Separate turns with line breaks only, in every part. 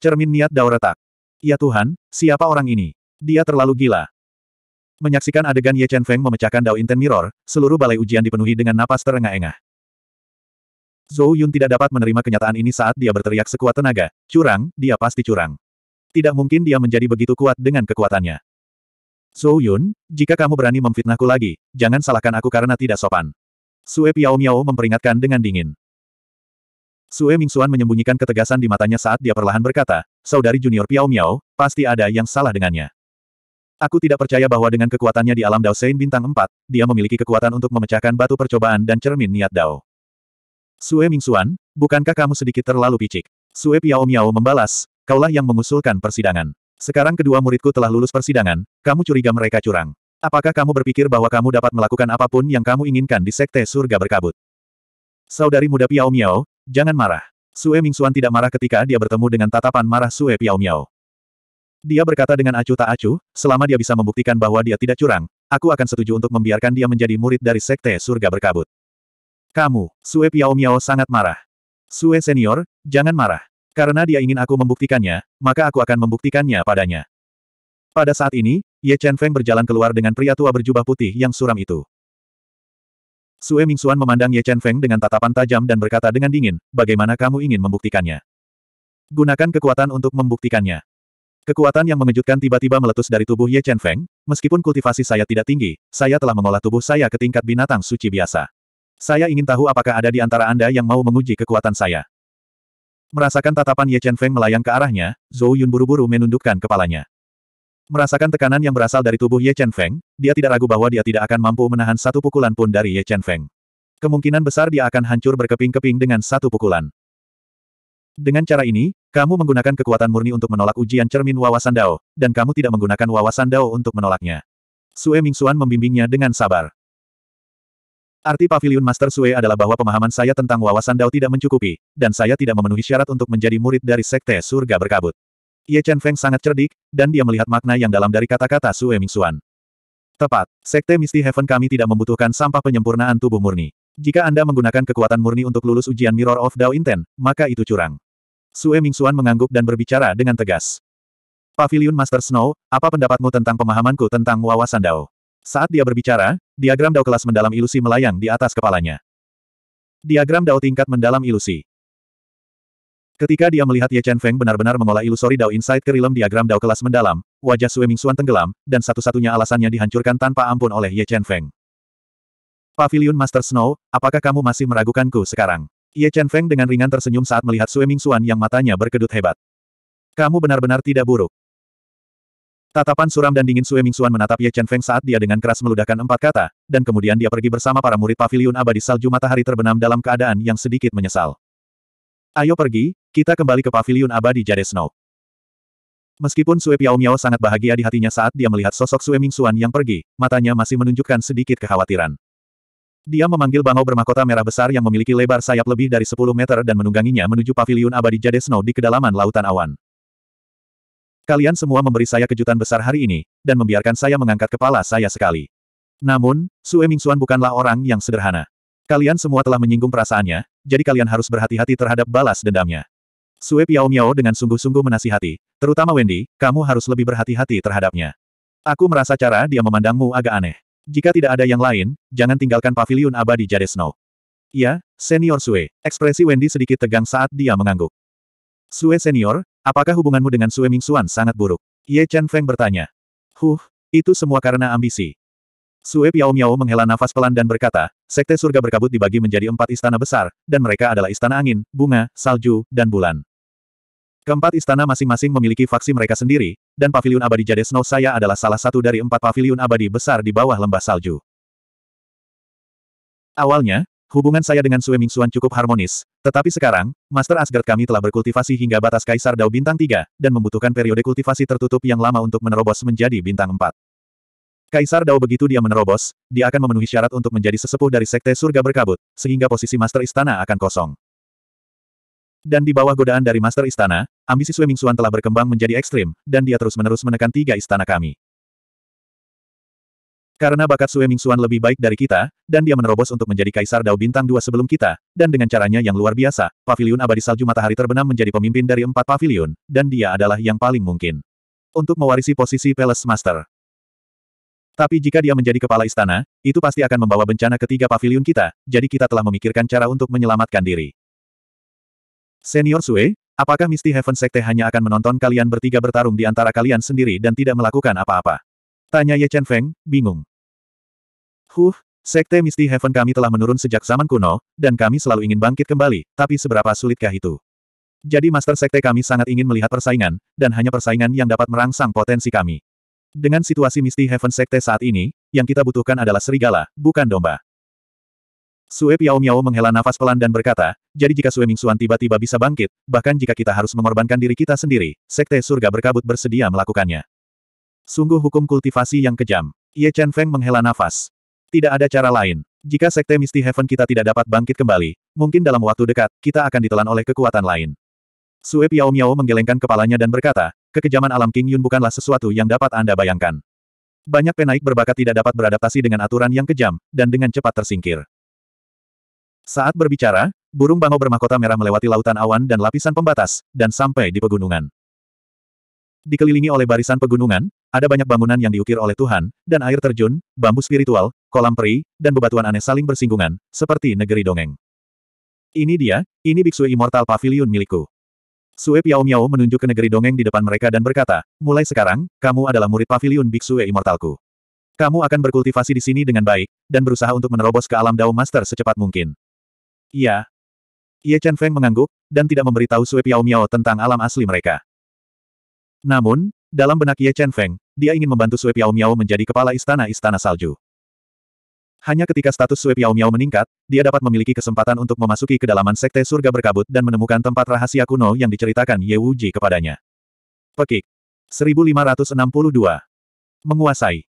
Cermin niat Dao retak. Ya Tuhan, siapa orang ini? Dia terlalu gila. Menyaksikan adegan Ye Chen Feng memecahkan Dao Inten Mirror, seluruh balai ujian dipenuhi dengan napas terengah-engah. Zhou Yun tidak dapat menerima kenyataan ini saat dia berteriak sekuat tenaga, curang, dia pasti curang. Tidak mungkin dia menjadi begitu kuat dengan kekuatannya. Su Yun, jika kamu berani memfitnahku lagi, jangan salahkan aku karena tidak sopan. Sue Piao Miao memperingatkan dengan dingin. Sue Mingxuan menyembunyikan ketegasan di matanya saat dia perlahan berkata, Saudari junior Piao Miao, pasti ada yang salah dengannya. Aku tidak percaya bahwa dengan kekuatannya di alam Dao Sein Bintang 4, dia memiliki kekuatan untuk memecahkan batu percobaan dan cermin niat Dao. Sue Mingxuan, bukankah kamu sedikit terlalu picik? Sue Piao Miao membalas, kaulah yang mengusulkan persidangan. Sekarang kedua muridku telah lulus persidangan, kamu curiga mereka curang. Apakah kamu berpikir bahwa kamu dapat melakukan apapun yang kamu inginkan di sekte surga berkabut? Saudari muda Piao Miao, jangan marah. Sue Mingxuan tidak marah ketika dia bertemu dengan tatapan marah Sue Piao Miao. Dia berkata dengan acuh tak acuh, selama dia bisa membuktikan bahwa dia tidak curang, aku akan setuju untuk membiarkan dia menjadi murid dari sekte surga berkabut. Kamu, Sue Piao Miao sangat marah. Sue senior, jangan marah. Karena dia ingin aku membuktikannya, maka aku akan membuktikannya padanya. Pada saat ini, Ye Chen Feng berjalan keluar dengan pria tua berjubah putih yang suram itu. Sue Mingxuan memandang Ye Chen Feng dengan tatapan tajam dan berkata dengan dingin, bagaimana kamu ingin membuktikannya? Gunakan kekuatan untuk membuktikannya. Kekuatan yang mengejutkan tiba-tiba meletus dari tubuh Ye Chen Feng, meskipun kultivasi saya tidak tinggi, saya telah mengolah tubuh saya ke tingkat binatang suci biasa. Saya ingin tahu apakah ada di antara Anda yang mau menguji kekuatan saya. Merasakan tatapan Ye Chen Feng melayang ke arahnya, Zhou Yun buru-buru menundukkan kepalanya. Merasakan tekanan yang berasal dari tubuh Ye Chen Feng, dia tidak ragu bahwa dia tidak akan mampu menahan satu pukulan pun dari Ye Chen Feng. Kemungkinan besar dia akan hancur berkeping-keping dengan satu pukulan. Dengan cara ini, kamu menggunakan kekuatan murni untuk menolak ujian cermin wawasan Dao, dan kamu tidak menggunakan wawasan Dao untuk menolaknya. Sue Xuan membimbingnya dengan sabar. Arti Pavilion Master Sue adalah bahwa pemahaman saya tentang wawasan Dao tidak mencukupi, dan saya tidak memenuhi syarat untuk menjadi murid dari Sekte Surga Berkabut. Ye Chen Feng sangat cerdik, dan dia melihat makna yang dalam dari kata-kata Sue Mingxuan. Tepat, Sekte Misty Heaven kami tidak membutuhkan sampah penyempurnaan tubuh murni. Jika Anda menggunakan kekuatan murni untuk lulus ujian Mirror of Dao Inten, maka itu curang. Sue Mingxuan mengangguk dan berbicara dengan tegas. Pavilion Master Snow, apa pendapatmu tentang pemahamanku tentang wawasan Dao? Saat dia berbicara, diagram Dao kelas mendalam ilusi melayang di atas kepalanya. Diagram Dao tingkat mendalam ilusi. Ketika dia melihat Ye Chen Feng benar-benar mengolah ilusori Dao Insight ke realm diagram Dao kelas mendalam, wajah Sui Xuan tenggelam, dan satu-satunya alasannya dihancurkan tanpa ampun oleh Ye Chen Feng. Pavilion Master Snow, apakah kamu masih meragukanku sekarang? Ye Chen Feng dengan ringan tersenyum saat melihat Sui Xuan yang matanya berkedut hebat. Kamu benar-benar tidak buruk. Tatapan suram dan dingin Sue Mingxuan menatap Ye Chen Feng saat dia dengan keras meludahkan empat kata, dan kemudian dia pergi bersama para murid pavilion abadi salju matahari terbenam dalam keadaan yang sedikit menyesal. Ayo pergi, kita kembali ke pavilion abadi Jade Snow. Meskipun Sue Piao Miao sangat bahagia di hatinya saat dia melihat sosok Sue Mingxuan yang pergi, matanya masih menunjukkan sedikit kekhawatiran. Dia memanggil bangau bermahkota merah besar yang memiliki lebar sayap lebih dari 10 meter dan menungganginya menuju pavilion abadi Jade Snow di kedalaman lautan awan. Kalian semua memberi saya kejutan besar hari ini, dan membiarkan saya mengangkat kepala saya sekali. Namun, Sue Mingxuan bukanlah orang yang sederhana. Kalian semua telah menyinggung perasaannya, jadi kalian harus berhati-hati terhadap balas dendamnya. Sue Piao Miao dengan sungguh-sungguh menasihati, terutama Wendy, kamu harus lebih berhati-hati terhadapnya. Aku merasa cara dia memandangmu agak aneh. Jika tidak ada yang lain, jangan tinggalkan Paviliun abadi Jade Snow. Ya, Senior Sue, ekspresi Wendy sedikit tegang saat dia mengangguk. Sue Senior, Apakah hubunganmu dengan Sue Ming Xuan sangat buruk? Ye Chen Feng bertanya. Huh, itu semua karena ambisi. Sue Piao Miao menghela nafas pelan dan berkata, Sekte Surga Berkabut dibagi menjadi empat istana besar, dan mereka adalah istana angin, bunga, salju, dan bulan. Keempat istana masing-masing memiliki faksi mereka sendiri, dan Paviliun abadi Jade Snow saya adalah salah satu dari empat paviliun abadi besar di bawah lembah salju. Awalnya, Hubungan saya dengan Sue Mingxuan cukup harmonis, tetapi sekarang, Master Asgard kami telah berkultivasi hingga batas Kaisar Dao Bintang 3, dan membutuhkan periode kultivasi tertutup yang lama untuk menerobos menjadi Bintang 4. Kaisar Dao begitu dia menerobos, dia akan memenuhi syarat untuk menjadi sesepuh dari Sekte Surga Berkabut, sehingga posisi Master Istana akan kosong. Dan di bawah godaan dari Master Istana, ambisi Sue Mingxuan telah berkembang menjadi ekstrim, dan dia terus-menerus menekan tiga istana kami. Karena bakat Sue Xuan lebih baik dari kita, dan dia menerobos untuk menjadi Kaisar Dao Bintang dua sebelum kita, dan dengan caranya yang luar biasa, Paviliun Abadi Salju Matahari Terbenam menjadi pemimpin dari empat paviliun, dan dia adalah yang paling mungkin. Untuk mewarisi posisi Palace Master. Tapi jika dia menjadi kepala istana, itu pasti akan membawa bencana ketiga paviliun kita, jadi kita telah memikirkan cara untuk menyelamatkan diri. Senior Sue, apakah Misty Heaven Sekte hanya akan menonton kalian bertiga bertarung di antara kalian sendiri dan tidak melakukan apa-apa? Tanya Ye Chen Feng, bingung. Huh, sekte Misty Heaven kami telah menurun sejak zaman kuno, dan kami selalu ingin bangkit kembali, tapi seberapa sulitkah itu? Jadi master sekte kami sangat ingin melihat persaingan, dan hanya persaingan yang dapat merangsang potensi kami. Dengan situasi Misty Heaven Sekte saat ini, yang kita butuhkan adalah serigala, bukan domba. Sue Piao Miao menghela nafas pelan dan berkata, jadi jika Sue Mingxuan tiba-tiba bisa bangkit, bahkan jika kita harus mengorbankan diri kita sendiri, Sekte Surga Berkabut bersedia melakukannya. Sungguh hukum kultivasi yang kejam. Ye Chen Feng menghela nafas. Tidak ada cara lain. Jika Sekte Misty Heaven kita tidak dapat bangkit kembali, mungkin dalam waktu dekat, kita akan ditelan oleh kekuatan lain. Sue Piao Miao menggelengkan kepalanya dan berkata, kekejaman alam King Yun bukanlah sesuatu yang dapat Anda bayangkan. Banyak penaik berbakat tidak dapat beradaptasi dengan aturan yang kejam, dan dengan cepat tersingkir. Saat berbicara, burung bangau bermahkota merah melewati lautan awan dan lapisan pembatas, dan sampai di pegunungan. Dikelilingi oleh barisan pegunungan, ada banyak bangunan yang diukir oleh Tuhan, dan air terjun, bambu spiritual, kolam peri, dan bebatuan aneh saling bersinggungan, seperti negeri dongeng. Ini dia, ini biksu immortal pavilion milikku. Sue Piao Miao menunjuk ke negeri dongeng di depan mereka dan berkata, mulai sekarang, kamu adalah murid pavilion biksu immortalku. Kamu akan berkultivasi di sini dengan baik, dan berusaha untuk menerobos ke alam Dao Master secepat mungkin. Iya. Ye Chen Feng mengangguk, dan tidak memberitahu Sue Piao Miao tentang alam asli mereka. Namun, dalam benak Ye Chen Feng, dia ingin membantu Sui Piao Miao menjadi kepala istana-istana salju. Hanya ketika status Sui Piao Miao meningkat, dia dapat memiliki kesempatan untuk memasuki kedalaman sekte surga berkabut dan menemukan tempat rahasia kuno yang diceritakan Ye Wuji kepadanya. Pekik. 1562. Menguasai.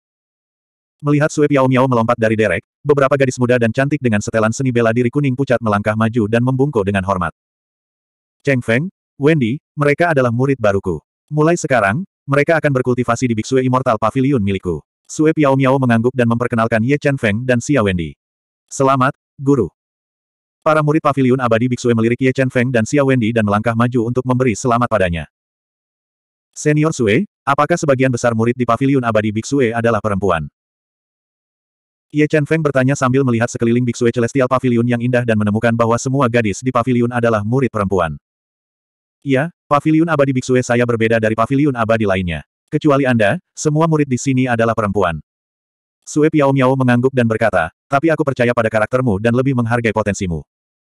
Melihat Sui Piao Miao melompat dari derek, beberapa gadis muda dan cantik dengan setelan seni bela diri kuning pucat melangkah maju dan membungkuk dengan hormat. Cheng Feng, Wendy, mereka adalah murid baruku. Mulai sekarang, mereka akan berkultivasi di Biksue Immortal Pavilion milikku. Sue Piao Miao mengangguk dan memperkenalkan Ye Chen Feng dan Xia Wendy. Selamat, Guru. Para murid pavilion abadi Biksue melirik Ye Chen Feng dan Xia Wendy dan melangkah maju untuk memberi selamat padanya. Senior Sue, apakah sebagian besar murid di pavilion abadi Biksue adalah perempuan? Ye Chen Feng bertanya sambil melihat sekeliling Biksue Celestial Pavilion yang indah dan menemukan bahwa semua gadis di pavilion adalah murid perempuan. Ya. Paviliun abadi Biksue saya berbeda dari paviliun abadi lainnya. Kecuali Anda, semua murid di sini adalah perempuan. Sue Piao Miao mengangguk dan berkata, tapi aku percaya pada karaktermu dan lebih menghargai potensimu.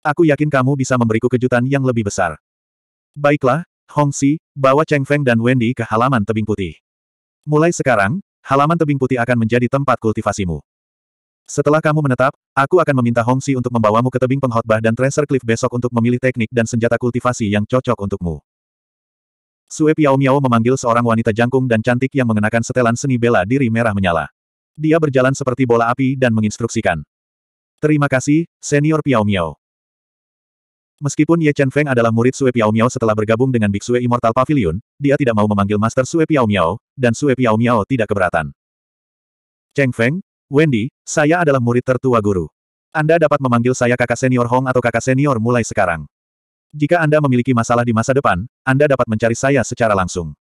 Aku yakin kamu bisa memberiku kejutan yang lebih besar. Baiklah, Hong Si, bawa Cheng Feng dan Wendy ke halaman tebing putih. Mulai sekarang, halaman tebing putih akan menjadi tempat kultivasimu. Setelah kamu menetap, aku akan meminta Hong Si untuk membawamu ke tebing penghotbah dan Treasure Cliff besok untuk memilih teknik dan senjata kultivasi yang cocok untukmu. Sue Piao Miao memanggil seorang wanita jangkung dan cantik yang mengenakan setelan seni bela diri merah menyala. Dia berjalan seperti bola api dan menginstruksikan. Terima kasih, Senior Piao Miao. Meskipun Ye Chen Feng adalah murid Sue Piao Miao setelah bergabung dengan Biksu Immortal Pavilion, dia tidak mau memanggil Master Sue Piao Miao, dan Sue Piao Miao tidak keberatan. Cheng Feng, Wendy, saya adalah murid tertua guru. Anda dapat memanggil saya kakak senior Hong atau kakak senior mulai sekarang. Jika Anda memiliki masalah di masa depan, Anda dapat mencari saya secara langsung.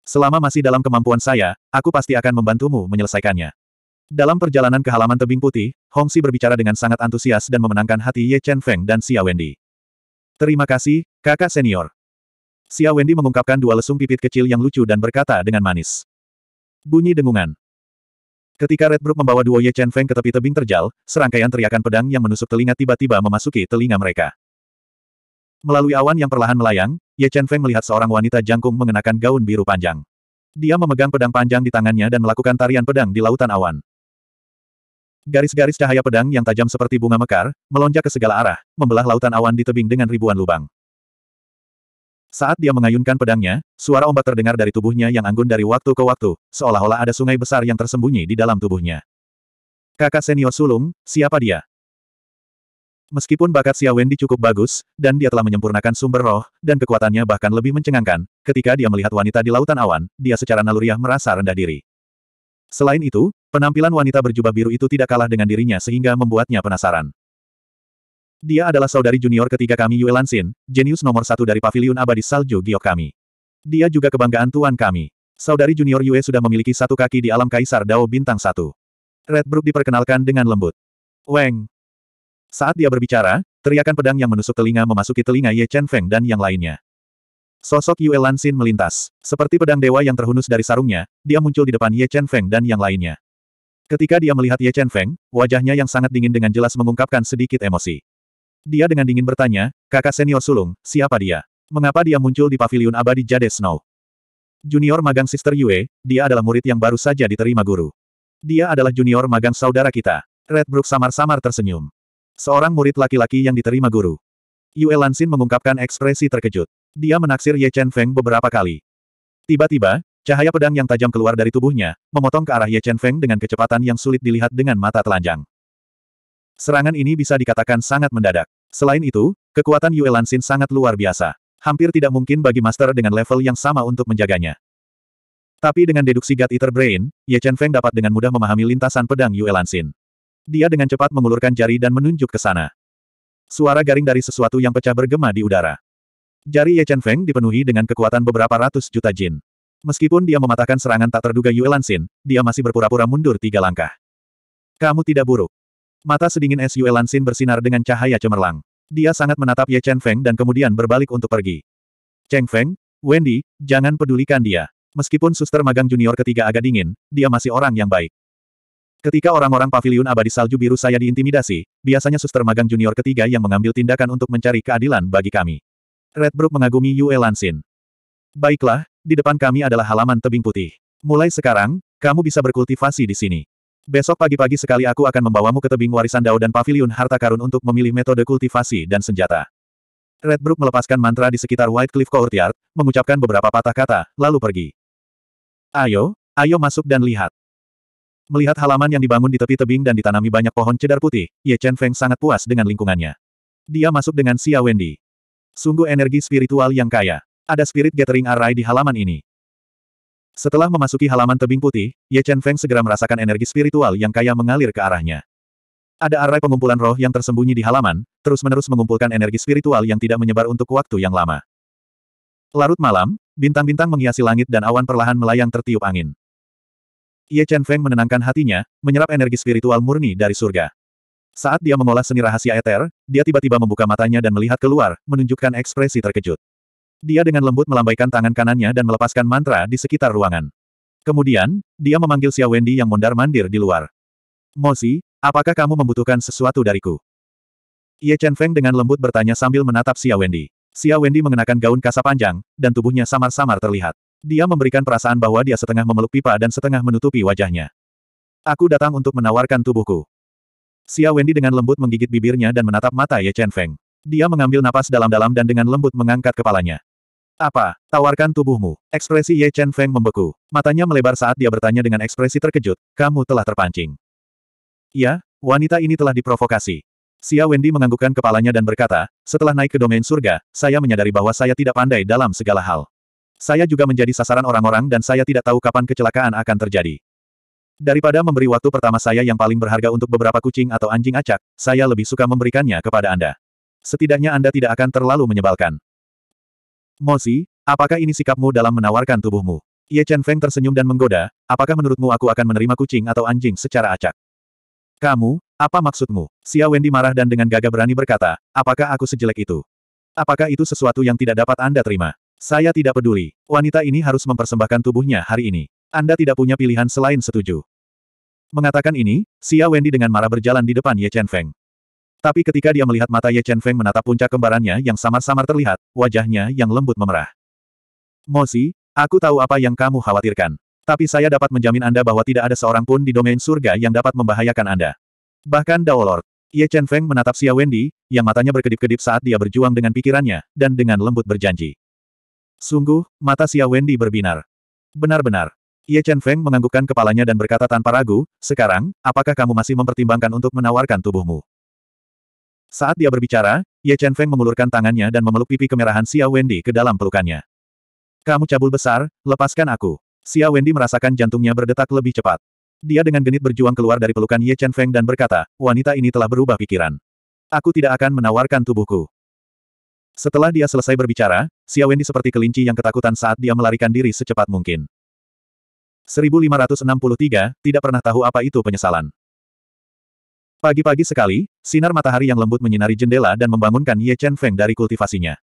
Selama masih dalam kemampuan saya, aku pasti akan membantumu menyelesaikannya. Dalam perjalanan ke halaman tebing putih, Hongxi berbicara dengan sangat antusias dan memenangkan hati Ye Chen Feng dan Xia Wendy. Terima kasih, kakak senior. Xia Wendy mengungkapkan dua lesung pipit kecil yang lucu dan berkata dengan manis. Bunyi dengungan. Ketika Red Brook membawa duo Ye Chen Feng ke tepi tebing terjal, serangkaian teriakan pedang yang menusuk telinga tiba-tiba memasuki telinga mereka. Melalui awan yang perlahan melayang, Ye Chen Feng melihat seorang wanita jangkung mengenakan gaun biru panjang. Dia memegang pedang panjang di tangannya dan melakukan tarian pedang di lautan awan. Garis-garis cahaya pedang yang tajam seperti bunga mekar, melonjak ke segala arah, membelah lautan awan di tebing dengan ribuan lubang. Saat dia mengayunkan pedangnya, suara ombak terdengar dari tubuhnya yang anggun dari waktu ke waktu, seolah-olah ada sungai besar yang tersembunyi di dalam tubuhnya. Kakak senior sulung, siapa dia? Meskipun bakat Xia Wendi cukup bagus, dan dia telah menyempurnakan sumber roh, dan kekuatannya bahkan lebih mencengangkan, ketika dia melihat wanita di lautan awan, dia secara naluriah merasa rendah diri. Selain itu, penampilan wanita berjubah biru itu tidak kalah dengan dirinya sehingga membuatnya penasaran. Dia adalah saudari junior ketiga kami Yue Lansin, jenius nomor satu dari paviliun abadi salju giok kami. Dia juga kebanggaan tuan kami. Saudari junior Yue sudah memiliki satu kaki di alam kaisar Dao Bintang Satu. Red Brook diperkenalkan dengan lembut. Weng, saat dia berbicara, teriakan pedang yang menusuk telinga memasuki telinga Ye Chen Feng dan yang lainnya. Sosok Yue Lansin melintas. Seperti pedang dewa yang terhunus dari sarungnya, dia muncul di depan Ye Chen Feng dan yang lainnya. Ketika dia melihat Ye Chen Feng, wajahnya yang sangat dingin dengan jelas mengungkapkan sedikit emosi. Dia dengan dingin bertanya, kakak senior sulung, siapa dia? Mengapa dia muncul di Paviliun abadi Jade Snow? Junior magang Sister Yue, dia adalah murid yang baru saja diterima guru. Dia adalah junior magang saudara kita. Red Brook samar-samar tersenyum. Seorang murid laki-laki yang diterima guru. Yue Lansin mengungkapkan ekspresi terkejut. Dia menaksir Ye Chen Feng beberapa kali. Tiba-tiba, cahaya pedang yang tajam keluar dari tubuhnya, memotong ke arah Ye Chen Feng dengan kecepatan yang sulit dilihat dengan mata telanjang. Serangan ini bisa dikatakan sangat mendadak. Selain itu, kekuatan Yue Lansin sangat luar biasa. Hampir tidak mungkin bagi Master dengan level yang sama untuk menjaganya. Tapi dengan deduksi God Eater Brain, Ye Chen Feng dapat dengan mudah memahami lintasan pedang Yue Lansin. Dia dengan cepat mengulurkan jari dan menunjuk ke sana. Suara garing dari sesuatu yang pecah bergema di udara. Jari Ye Chen Feng dipenuhi dengan kekuatan beberapa ratus juta jin. Meskipun dia mematahkan serangan tak terduga Yue Lansin, dia masih berpura-pura mundur tiga langkah. Kamu tidak buruk. Mata sedingin es Yue Lansin bersinar dengan cahaya cemerlang. Dia sangat menatap Ye Chen Feng dan kemudian berbalik untuk pergi. Cheng Feng, Wendy, jangan pedulikan dia. Meskipun suster magang junior ketiga agak dingin, dia masih orang yang baik. Ketika orang-orang paviliun abadi salju biru saya diintimidasi, biasanya suster magang junior ketiga yang mengambil tindakan untuk mencari keadilan bagi kami. Redbrook mengagumi Yue Lansin. Baiklah, di depan kami adalah halaman tebing putih. Mulai sekarang, kamu bisa berkultivasi di sini. Besok pagi-pagi sekali aku akan membawamu ke tebing warisan Dao dan paviliun harta karun untuk memilih metode kultivasi dan senjata. Redbrook melepaskan mantra di sekitar White Cliff Courtyard, mengucapkan beberapa patah kata, lalu pergi. Ayo, ayo masuk dan lihat. Melihat halaman yang dibangun di tepi tebing dan ditanami banyak pohon cedar putih, Ye Chen Feng sangat puas dengan lingkungannya. Dia masuk dengan Xia Wendy. Sungguh energi spiritual yang kaya. Ada spirit gathering array di halaman ini. Setelah memasuki halaman tebing putih, Ye Chen Feng segera merasakan energi spiritual yang kaya mengalir ke arahnya. Ada array pengumpulan roh yang tersembunyi di halaman, terus-menerus mengumpulkan energi spiritual yang tidak menyebar untuk waktu yang lama. Larut malam, bintang-bintang menghiasi langit dan awan perlahan melayang tertiup angin. Ye Chen Feng menenangkan hatinya, menyerap energi spiritual murni dari surga. Saat dia mengolah seni rahasia eter, dia tiba-tiba membuka matanya dan melihat keluar, menunjukkan ekspresi terkejut. Dia dengan lembut melambaikan tangan kanannya dan melepaskan mantra di sekitar ruangan. Kemudian, dia memanggil Xia Wendy yang mondar-mandir di luar. Mozi, apakah kamu membutuhkan sesuatu dariku? Ye Chen Feng dengan lembut bertanya sambil menatap Xia Wendy. Xia Wendy mengenakan gaun kasa panjang, dan tubuhnya samar-samar terlihat. Dia memberikan perasaan bahwa dia setengah memeluk pipa dan setengah menutupi wajahnya. Aku datang untuk menawarkan tubuhku. Xia Wendy dengan lembut menggigit bibirnya dan menatap mata Ye Chen Feng. Dia mengambil napas dalam-dalam dan dengan lembut mengangkat kepalanya. Apa? Tawarkan tubuhmu. Ekspresi Ye Chen Feng membeku. Matanya melebar saat dia bertanya dengan ekspresi terkejut, kamu telah terpancing. Ya, wanita ini telah diprovokasi. Xia Wendy menganggukkan kepalanya dan berkata, setelah naik ke domain surga, saya menyadari bahwa saya tidak pandai dalam segala hal. Saya juga menjadi sasaran orang-orang dan saya tidak tahu kapan kecelakaan akan terjadi. Daripada memberi waktu pertama saya yang paling berharga untuk beberapa kucing atau anjing acak, saya lebih suka memberikannya kepada Anda. Setidaknya Anda tidak akan terlalu menyebalkan. Mozi, apakah ini sikapmu dalam menawarkan tubuhmu? Ye Chen Feng tersenyum dan menggoda, apakah menurutmu aku akan menerima kucing atau anjing secara acak? Kamu, apa maksudmu? Xia Wendy marah dan dengan gagah berani berkata, apakah aku sejelek itu? Apakah itu sesuatu yang tidak dapat Anda terima? Saya tidak peduli. Wanita ini harus mempersembahkan tubuhnya hari ini. Anda tidak punya pilihan selain setuju. Mengatakan ini, Xia Wendy dengan marah berjalan di depan Ye Chen Feng. Tapi ketika dia melihat mata Ye Chen Feng menatap puncak kembarannya yang samar-samar terlihat, wajahnya yang lembut memerah. Mosi, aku tahu apa yang kamu khawatirkan. Tapi saya dapat menjamin Anda bahwa tidak ada seorang pun di domain surga yang dapat membahayakan Anda. Bahkan Dao Lord. Ye Chen Feng menatap Xia Wendy, yang matanya berkedip-kedip saat dia berjuang dengan pikirannya, dan dengan lembut berjanji. Sungguh, mata Xia Wendy berbinar. Benar-benar. Ye Chen Feng menganggukkan kepalanya dan berkata tanpa ragu, sekarang, apakah kamu masih mempertimbangkan untuk menawarkan tubuhmu? Saat dia berbicara, Ye Chen Feng mengulurkan tangannya dan memeluk pipi kemerahan Xia Wendy ke dalam pelukannya. Kamu cabul besar, lepaskan aku. Xia Wendy merasakan jantungnya berdetak lebih cepat. Dia dengan genit berjuang keluar dari pelukan Ye Chen Feng dan berkata, wanita ini telah berubah pikiran. Aku tidak akan menawarkan tubuhku. Setelah dia selesai berbicara, Xiao Wendy seperti kelinci yang ketakutan saat dia melarikan diri secepat mungkin. 1563, tidak pernah tahu apa itu penyesalan. Pagi-pagi sekali, sinar matahari yang lembut menyinari jendela dan membangunkan Ye Chen Feng dari kultivasinya.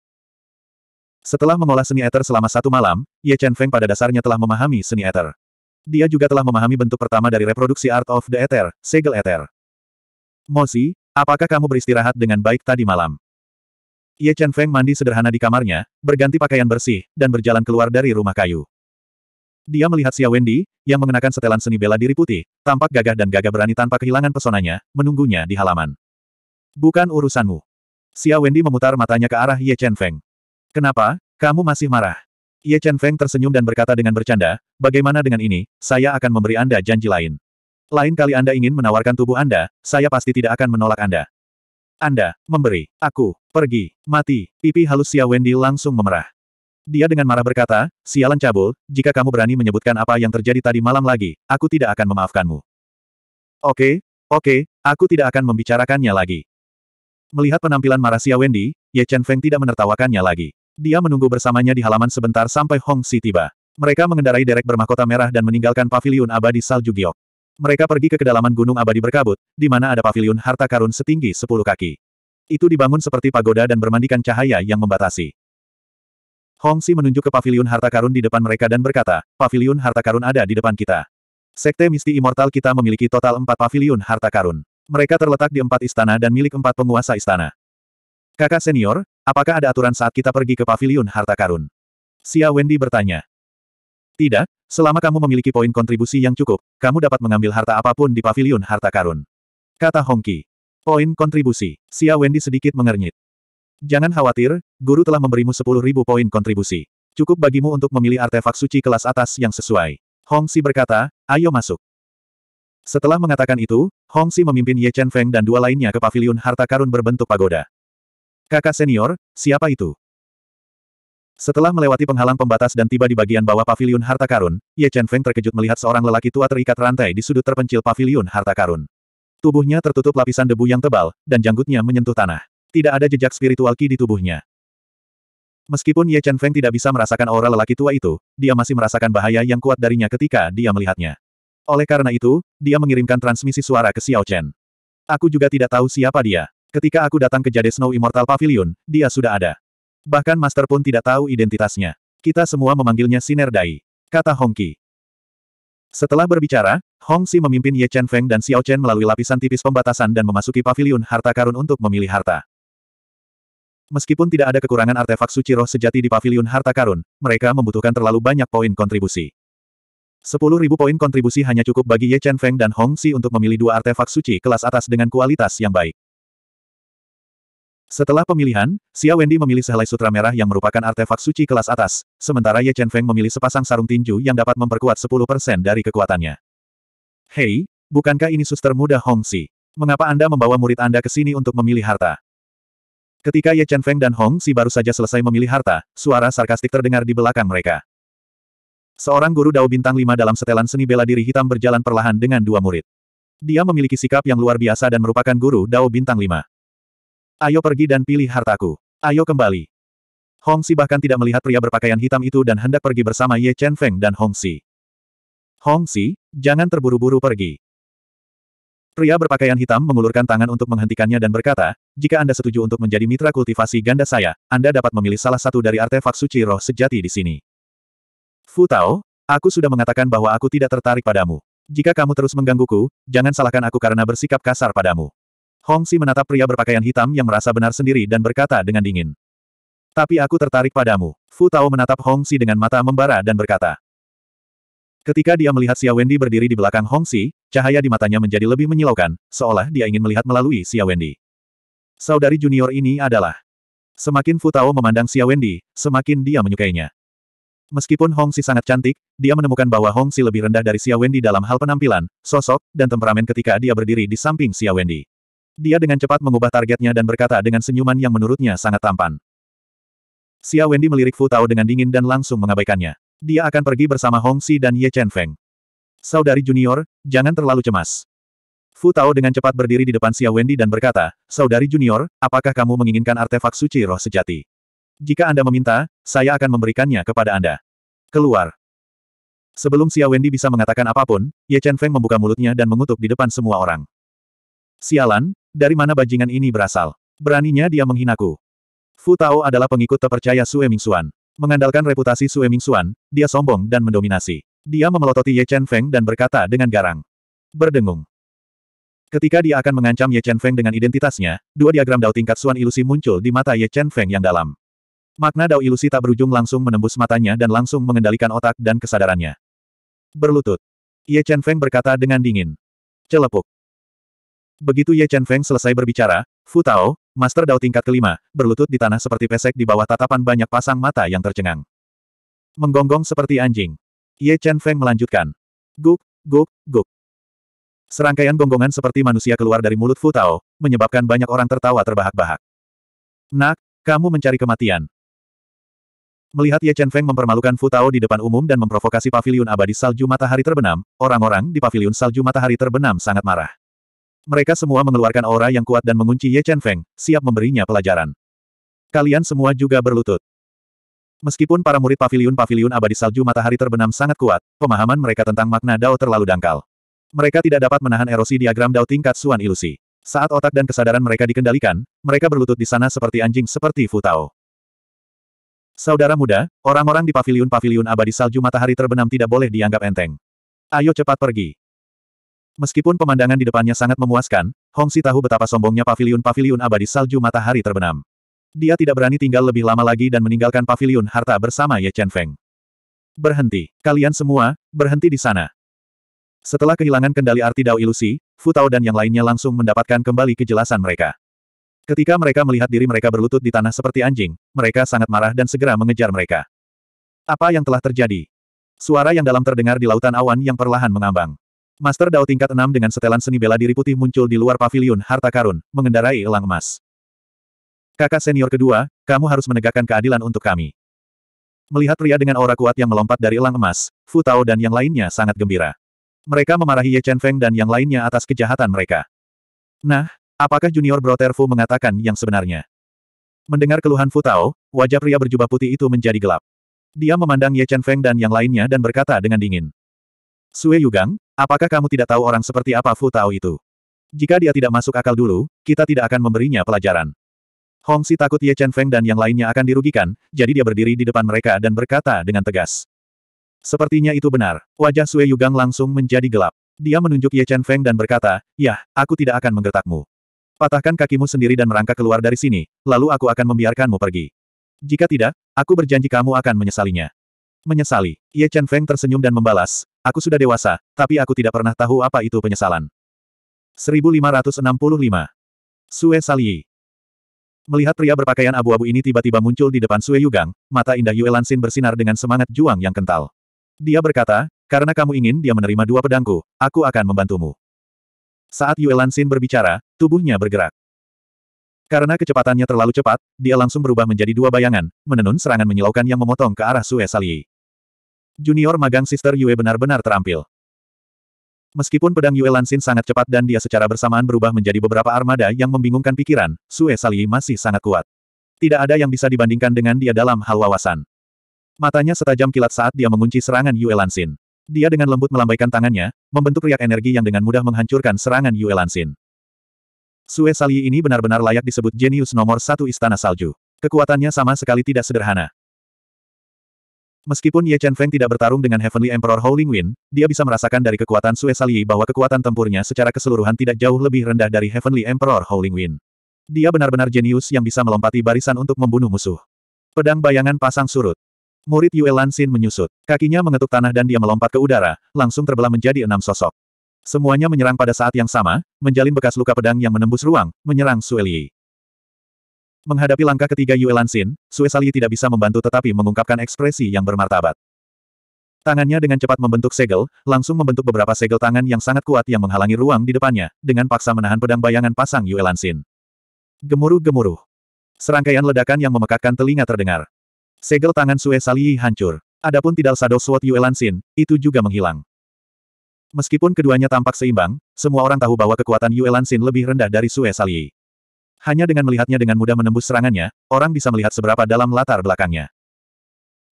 Setelah mengolah seni eter selama satu malam, Ye Chen Feng pada dasarnya telah memahami seni eter. Dia juga telah memahami bentuk pertama dari reproduksi Art of the Ether, segel eter. Mosi, apakah kamu beristirahat dengan baik tadi malam? Ye Chen Feng mandi sederhana di kamarnya, berganti pakaian bersih, dan berjalan keluar dari rumah kayu. Dia melihat Xia Wendy, yang mengenakan setelan seni bela diri putih, tampak gagah dan gagah berani tanpa kehilangan pesonanya, menunggunya di halaman. Bukan urusanmu. Xia Wendy memutar matanya ke arah Ye Chen Feng. Kenapa, kamu masih marah? Ye Chen Feng tersenyum dan berkata dengan bercanda, bagaimana dengan ini, saya akan memberi Anda janji lain. Lain kali Anda ingin menawarkan tubuh Anda, saya pasti tidak akan menolak Anda. Anda, memberi, aku, Pergi, mati, pipi halus Xia Wendy langsung memerah. Dia dengan marah berkata, sialan cabul, jika kamu berani menyebutkan apa yang terjadi tadi malam lagi, aku tidak akan memaafkanmu. Oke, oke, aku tidak akan membicarakannya lagi. Melihat penampilan marah Xia Wendy, Ye Chen Feng tidak menertawakannya lagi. Dia menunggu bersamanya di halaman sebentar sampai Hong Si tiba. Mereka mengendarai derek bermahkota merah dan meninggalkan paviliun abadi salju giok. Mereka pergi ke kedalaman gunung abadi berkabut, di mana ada paviliun harta karun setinggi 10 kaki. Itu dibangun seperti pagoda dan bermandikan cahaya yang membatasi. Hong Si menunjuk ke pavilion harta karun di depan mereka dan berkata, "Pavilion harta karun ada di depan kita. Sekte Misti Immortal kita memiliki total empat pavilion harta karun. Mereka terletak di empat istana dan milik empat penguasa istana. Kakak senior, apakah ada aturan saat kita pergi ke pavilion harta karun? Xia Wendy bertanya. Tidak, selama kamu memiliki poin kontribusi yang cukup, kamu dapat mengambil harta apapun di pavilion harta karun. Kata Hongki. Poin kontribusi. Xia Wendy sedikit mengernyit. Jangan khawatir, guru telah memberimu 10.000 poin kontribusi. Cukup bagimu untuk memilih artefak suci kelas atas yang sesuai. Hong Si berkata, ayo masuk. Setelah mengatakan itu, Hong Si memimpin Ye Chen Feng dan dua lainnya ke pavilion harta karun berbentuk pagoda. Kakak senior, siapa itu? Setelah melewati penghalang pembatas dan tiba di bagian bawah pavilion harta karun, Ye Chen Feng terkejut melihat seorang lelaki tua terikat rantai di sudut terpencil pavilion harta karun. Tubuhnya tertutup lapisan debu yang tebal, dan janggutnya menyentuh tanah. Tidak ada jejak spiritual ki di tubuhnya. Meskipun Ye Chen Feng tidak bisa merasakan aura lelaki tua itu, dia masih merasakan bahaya yang kuat darinya ketika dia melihatnya. Oleh karena itu, dia mengirimkan transmisi suara ke Xiao Chen. Aku juga tidak tahu siapa dia. Ketika aku datang ke Jade Snow Immortal Pavilion, dia sudah ada. Bahkan Master pun tidak tahu identitasnya. Kita semua memanggilnya Sinerdai. Kata Hongki. Setelah berbicara, Hong Si memimpin Ye Chen Feng dan Xiao Chen melalui lapisan tipis pembatasan dan memasuki paviliun harta karun untuk memilih harta. Meskipun tidak ada kekurangan artefak suci roh sejati di paviliun harta karun, mereka membutuhkan terlalu banyak poin kontribusi. 10.000 poin kontribusi hanya cukup bagi Ye Chen Feng dan Hong Si untuk memilih dua artefak suci kelas atas dengan kualitas yang baik. Setelah pemilihan, Xia Wendy memilih sehelai sutra merah yang merupakan artefak suci kelas atas, sementara Ye Chen Feng memilih sepasang sarung tinju yang dapat memperkuat 10% dari kekuatannya. Hei, bukankah ini suster muda Hong Si? Mengapa Anda membawa murid Anda ke sini untuk memilih harta? Ketika Ye Chen Feng dan Hong Si baru saja selesai memilih harta, suara sarkastik terdengar di belakang mereka. Seorang guru dao bintang 5 dalam setelan seni bela diri hitam berjalan perlahan dengan dua murid. Dia memiliki sikap yang luar biasa dan merupakan guru dao bintang 5. Ayo pergi dan pilih hartaku. Ayo kembali. Hong Si bahkan tidak melihat pria berpakaian hitam itu dan hendak pergi bersama Ye Chen Feng dan Hong Si. Hong Si, jangan terburu-buru pergi. Pria berpakaian hitam mengulurkan tangan untuk menghentikannya dan berkata, jika Anda setuju untuk menjadi mitra kultivasi ganda saya, Anda dapat memilih salah satu dari artefak suci roh sejati di sini. Fu Tao, aku sudah mengatakan bahwa aku tidak tertarik padamu. Jika kamu terus menggangguku, jangan salahkan aku karena bersikap kasar padamu. Hongxi menatap pria berpakaian hitam yang merasa benar sendiri dan berkata dengan dingin. Tapi aku tertarik padamu. Fu Tao menatap Hongxi dengan mata membara dan berkata. Ketika dia melihat Xia Wendy berdiri di belakang Hongxi, cahaya di matanya menjadi lebih menyilaukan, seolah dia ingin melihat melalui Xia Wendy. Saudari junior ini adalah. Semakin Fu Tao memandang Xia Wendy, semakin dia menyukainya. Meskipun Hong Si sangat cantik, dia menemukan bahwa Hong Si lebih rendah dari Xia Wendy dalam hal penampilan, sosok, dan temperamen ketika dia berdiri di samping Xia Wendy. Dia dengan cepat mengubah targetnya dan berkata dengan senyuman yang menurutnya sangat tampan. Xia Wendy melirik Fu Tao dengan dingin dan langsung mengabaikannya. Dia akan pergi bersama Hong Xi dan Ye Chen Feng. Saudari junior, jangan terlalu cemas. Fu Tao dengan cepat berdiri di depan Xia Wendy dan berkata, Saudari junior, apakah kamu menginginkan artefak suci roh sejati? Jika Anda meminta, saya akan memberikannya kepada Anda. Keluar. Sebelum Xia Wendy bisa mengatakan apapun, Ye Chen Feng membuka mulutnya dan mengutuk di depan semua orang. Sialan, dari mana bajingan ini berasal? Beraninya dia menghinaku. Fu Tao adalah pengikut terpercaya Sue Mingxuan. Mengandalkan reputasi Sue Mingxuan, dia sombong dan mendominasi. Dia memelototi Ye Chen Feng dan berkata dengan garang. Berdengung. Ketika dia akan mengancam Ye Chen Feng dengan identitasnya, dua diagram dao tingkat suan ilusi muncul di mata Ye Chen Feng yang dalam. Makna dao ilusi tak berujung langsung menembus matanya dan langsung mengendalikan otak dan kesadarannya. Berlutut. Ye Chen Feng berkata dengan dingin. Celepuk. Begitu Ye Chen Feng selesai berbicara, Fu Tao, Master Dao tingkat kelima, berlutut di tanah seperti pesek di bawah tatapan banyak pasang mata yang tercengang. Menggonggong seperti anjing. Ye Chen Feng melanjutkan. Guk, guk, guk. Serangkaian gonggongan seperti manusia keluar dari mulut Fu Tao, menyebabkan banyak orang tertawa terbahak-bahak. Nak, kamu mencari kematian. Melihat Ye Chen Feng mempermalukan Fu Tao di depan umum dan memprovokasi paviliun abadi salju matahari terbenam, orang-orang di paviliun salju matahari terbenam sangat marah. Mereka semua mengeluarkan aura yang kuat dan mengunci Ye Chen Feng, siap memberinya pelajaran. Kalian semua juga berlutut. Meskipun para murid paviliun-paviliun abadi salju matahari terbenam sangat kuat, pemahaman mereka tentang makna Dao terlalu dangkal. Mereka tidak dapat menahan erosi diagram Dao tingkat Suan ilusi. Saat otak dan kesadaran mereka dikendalikan, mereka berlutut di sana seperti anjing seperti Fu Tao. Saudara muda, orang-orang di paviliun-paviliun abadi salju matahari terbenam tidak boleh dianggap enteng. Ayo cepat pergi. Meskipun pemandangan di depannya sangat memuaskan, Hongsi tahu betapa sombongnya paviliun-paviliun abadi salju matahari terbenam. Dia tidak berani tinggal lebih lama lagi dan meninggalkan paviliun harta bersama Ye Chen Feng. Berhenti, kalian semua, berhenti di sana. Setelah kehilangan kendali arti Dao ilusi, Fu Tao dan yang lainnya langsung mendapatkan kembali kejelasan mereka. Ketika mereka melihat diri mereka berlutut di tanah seperti anjing, mereka sangat marah dan segera mengejar mereka. Apa yang telah terjadi? Suara yang dalam terdengar di lautan awan yang perlahan mengambang. Master Dao tingkat 6 dengan setelan seni bela diri putih muncul di luar pavilion harta karun, mengendarai elang emas. Kakak senior kedua, kamu harus menegakkan keadilan untuk kami. Melihat pria dengan aura kuat yang melompat dari elang emas, Fu Tao dan yang lainnya sangat gembira. Mereka memarahi Ye Chen Feng dan yang lainnya atas kejahatan mereka. Nah, apakah junior broter Fu mengatakan yang sebenarnya? Mendengar keluhan Fu Tao, wajah pria berjubah putih itu menjadi gelap. Dia memandang Ye Chen Feng dan yang lainnya dan berkata dengan dingin. Sue Yugang, apakah kamu tidak tahu orang seperti apa Fu Tao itu? Jika dia tidak masuk akal dulu, kita tidak akan memberinya pelajaran. Hong Si takut Ye Chen Feng dan yang lainnya akan dirugikan, jadi dia berdiri di depan mereka dan berkata dengan tegas. Sepertinya itu benar. Wajah Sue Yugang langsung menjadi gelap. Dia menunjuk Ye Chen Feng dan berkata, Yah, aku tidak akan menggertakmu. Patahkan kakimu sendiri dan merangkak keluar dari sini, lalu aku akan membiarkanmu pergi. Jika tidak, aku berjanji kamu akan menyesalinya. Menyesali. Ye Chen Feng tersenyum dan membalas, aku sudah dewasa, tapi aku tidak pernah tahu apa itu penyesalan. 1565. Sue Saliyi. Melihat pria berpakaian abu-abu ini tiba-tiba muncul di depan Sue Yugang, mata indah Yue Lansin bersinar dengan semangat juang yang kental. Dia berkata, karena kamu ingin dia menerima dua pedangku, aku akan membantumu. Saat Yue Lansin berbicara, tubuhnya bergerak. Karena kecepatannya terlalu cepat, dia langsung berubah menjadi dua bayangan, menenun serangan menyilaukan yang memotong ke arah Sue Saliyi. Junior magang Sister Yue benar-benar terampil. Meskipun pedang Yue Lansin sangat cepat dan dia secara bersamaan berubah menjadi beberapa armada yang membingungkan pikiran, Sue Sali masih sangat kuat. Tidak ada yang bisa dibandingkan dengan dia dalam hal wawasan. Matanya setajam kilat saat dia mengunci serangan Yue Lansin. Dia dengan lembut melambaikan tangannya, membentuk riak energi yang dengan mudah menghancurkan serangan Yue Lansin. Sue Sali ini benar-benar layak disebut jenius nomor satu Istana Salju. Kekuatannya sama sekali tidak sederhana. Meskipun Ye Chen Feng tidak bertarung dengan Heavenly Emperor Howling Wind, dia bisa merasakan dari kekuatan Sue Sali bahwa kekuatan tempurnya secara keseluruhan tidak jauh lebih rendah dari Heavenly Emperor Howling Wind. Dia benar-benar jenius yang bisa melompati barisan untuk membunuh musuh. Pedang bayangan pasang surut. Murid Yue Lansin menyusut. Kakinya mengetuk tanah dan dia melompat ke udara, langsung terbelah menjadi enam sosok. Semuanya menyerang pada saat yang sama, menjalin bekas luka pedang yang menembus ruang, menyerang Sue Li. Menghadapi langkah ketiga Yue Lansin, Sue Sali tidak bisa membantu tetapi mengungkapkan ekspresi yang bermartabat. Tangannya dengan cepat membentuk segel, langsung membentuk beberapa segel tangan yang sangat kuat yang menghalangi ruang di depannya, dengan paksa menahan pedang bayangan pasang Yue Lansin. Gemuruh-gemuruh. Serangkaian ledakan yang memekakkan telinga terdengar. Segel tangan Sue Sali hancur. Adapun tidak sadar suatu Yue Lansin, itu juga menghilang. Meskipun keduanya tampak seimbang, semua orang tahu bahwa kekuatan Yue Lansin lebih rendah dari Sue Sali. Hanya dengan melihatnya dengan mudah menembus serangannya, orang bisa melihat seberapa dalam latar belakangnya.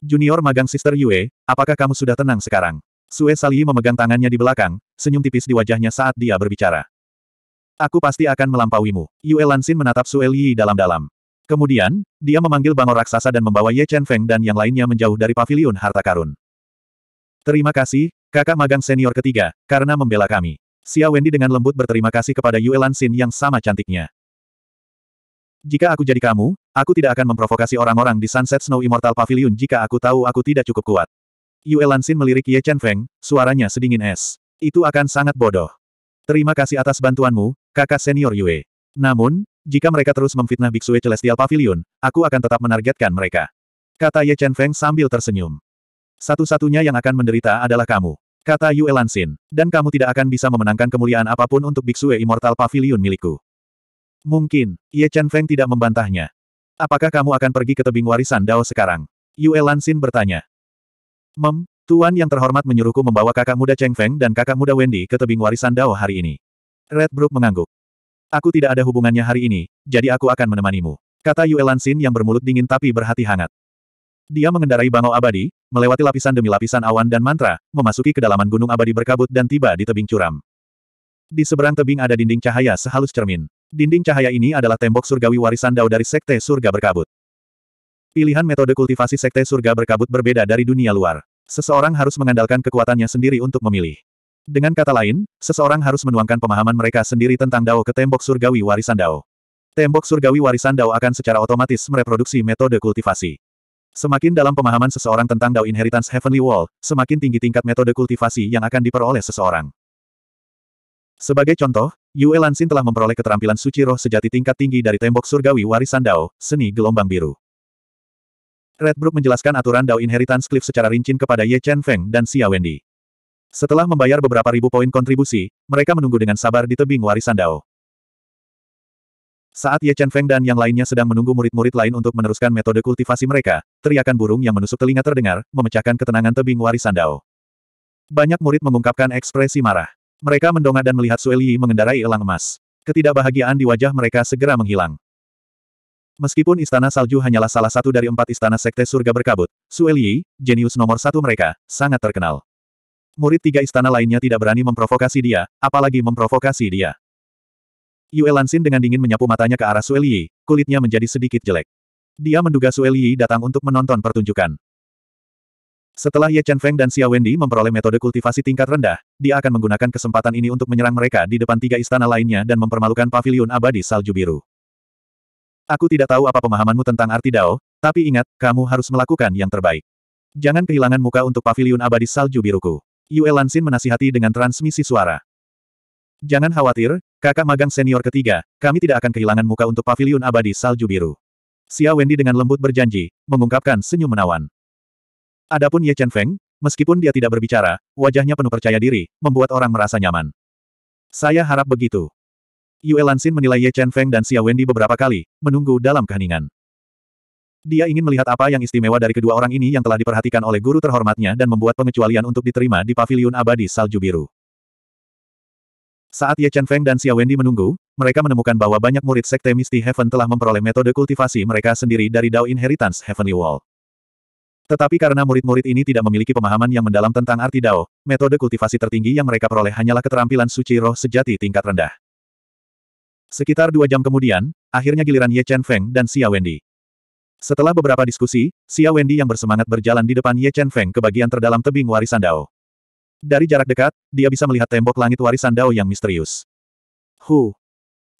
Junior magang Sister Yue, apakah kamu sudah tenang sekarang? Sue Sali memegang tangannya di belakang, senyum tipis di wajahnya saat dia berbicara. Aku pasti akan melampauimu. Yue Lansin menatap Sue Li dalam-dalam. Kemudian, dia memanggil bangor raksasa dan membawa Ye Chen Feng dan yang lainnya menjauh dari paviliun harta karun. Terima kasih, kakak magang senior ketiga, karena membela kami. Xia Wendy dengan lembut berterima kasih kepada Yue Lansin yang sama cantiknya. Jika aku jadi kamu, aku tidak akan memprovokasi orang-orang di Sunset Snow Immortal Pavilion jika aku tahu aku tidak cukup kuat. Yue Lansin melirik Ye Chen Feng, suaranya sedingin es. Itu akan sangat bodoh. Terima kasih atas bantuanmu, kakak senior Yue. Namun, jika mereka terus memfitnah Biksue Celestial Pavilion, aku akan tetap menargetkan mereka. Kata Ye Chen Feng sambil tersenyum. Satu-satunya yang akan menderita adalah kamu. Kata Yue Lansin. Dan kamu tidak akan bisa memenangkan kemuliaan apapun untuk Biksue Immortal Pavilion milikku. Mungkin, Ye Chen Feng tidak membantahnya. Apakah kamu akan pergi ke tebing warisan Dao sekarang? Yue Lansin bertanya. Mem, Tuan yang terhormat menyuruhku membawa kakak muda Cheng Feng dan kakak muda Wendy ke tebing warisan Dao hari ini. Red Brook mengangguk. Aku tidak ada hubungannya hari ini, jadi aku akan menemanimu. Kata Yue Lansin yang bermulut dingin tapi berhati hangat. Dia mengendarai bangau abadi, melewati lapisan demi lapisan awan dan mantra, memasuki kedalaman gunung abadi berkabut dan tiba di tebing curam. Di seberang tebing ada dinding cahaya sehalus cermin. Dinding cahaya ini adalah tembok surgawi warisan Dao dari Sekte Surga Berkabut. Pilihan metode kultivasi Sekte Surga Berkabut berbeda dari dunia luar. Seseorang harus mengandalkan kekuatannya sendiri untuk memilih. Dengan kata lain, seseorang harus menuangkan pemahaman mereka sendiri tentang Dao ke tembok surgawi warisan Dao. Tembok surgawi warisan Dao akan secara otomatis mereproduksi metode kultivasi. Semakin dalam pemahaman seseorang tentang Dao Inheritance Heavenly Wall, semakin tinggi tingkat metode kultivasi yang akan diperoleh seseorang. Sebagai contoh, Yue Lansin telah memperoleh keterampilan suci roh sejati tingkat tinggi dari tembok surgawi warisan Dao, seni gelombang biru. Redbrook menjelaskan aturan Dao Inheritance Cliff secara rinci kepada Ye Chen Feng dan Xia Wendy. Setelah membayar beberapa ribu poin kontribusi, mereka menunggu dengan sabar di tebing warisan Dao. Saat Ye Chen Feng dan yang lainnya sedang menunggu murid-murid lain untuk meneruskan metode kultivasi mereka, teriakan burung yang menusuk telinga terdengar, memecahkan ketenangan tebing warisan Dao. Banyak murid mengungkapkan ekspresi marah. Mereka mendongak dan melihat Sueli mengendarai elang emas. Ketidakbahagiaan di wajah mereka segera menghilang. Meskipun Istana Salju hanyalah salah satu dari empat istana sekte surga berkabut, Sueli, jenius nomor satu mereka, sangat terkenal. Murid tiga istana lainnya tidak berani memprovokasi dia, apalagi memprovokasi dia. Yue Lansin dengan dingin menyapu matanya ke arah Sueli, kulitnya menjadi sedikit jelek. Dia menduga Sueli datang untuk menonton pertunjukan. Setelah Ye Chen Feng dan Xia Wendy memperoleh metode kultivasi tingkat rendah, dia akan menggunakan kesempatan ini untuk menyerang mereka di depan tiga istana lainnya dan mempermalukan Paviliun abadi salju biru. Aku tidak tahu apa pemahamanmu tentang arti Dao, tapi ingat, kamu harus melakukan yang terbaik. Jangan kehilangan muka untuk Paviliun abadi salju biruku. Yue Lansin menasihati dengan transmisi suara. Jangan khawatir, kakak magang senior ketiga, kami tidak akan kehilangan muka untuk Paviliun abadi salju biru. Xia Wendy dengan lembut berjanji, mengungkapkan senyum menawan. Adapun Ye Chen Feng, meskipun dia tidak berbicara, wajahnya penuh percaya diri, membuat orang merasa nyaman. Saya harap begitu. Yue Lansin menilai Ye Chen Feng dan Xia Wendy beberapa kali, menunggu dalam keheningan. Dia ingin melihat apa yang istimewa dari kedua orang ini yang telah diperhatikan oleh guru terhormatnya dan membuat pengecualian untuk diterima di paviliun abadi salju biru. Saat Ye Chen Feng dan Xia Wendy menunggu, mereka menemukan bahwa banyak murid Sekte Misty Heaven telah memperoleh metode kultivasi mereka sendiri dari Dao Inheritance Heavenly Wall. Tetapi karena murid-murid ini tidak memiliki pemahaman yang mendalam tentang arti Dao, metode kultivasi tertinggi yang mereka peroleh hanyalah keterampilan suci roh sejati tingkat rendah. Sekitar dua jam kemudian, akhirnya giliran Ye Chen Feng dan Xia Wendy. Setelah beberapa diskusi, Xia Wendy yang bersemangat berjalan di depan Ye Chen Feng ke bagian terdalam tebing warisan Dao. Dari jarak dekat, dia bisa melihat tembok langit warisan Dao yang misterius. Hu.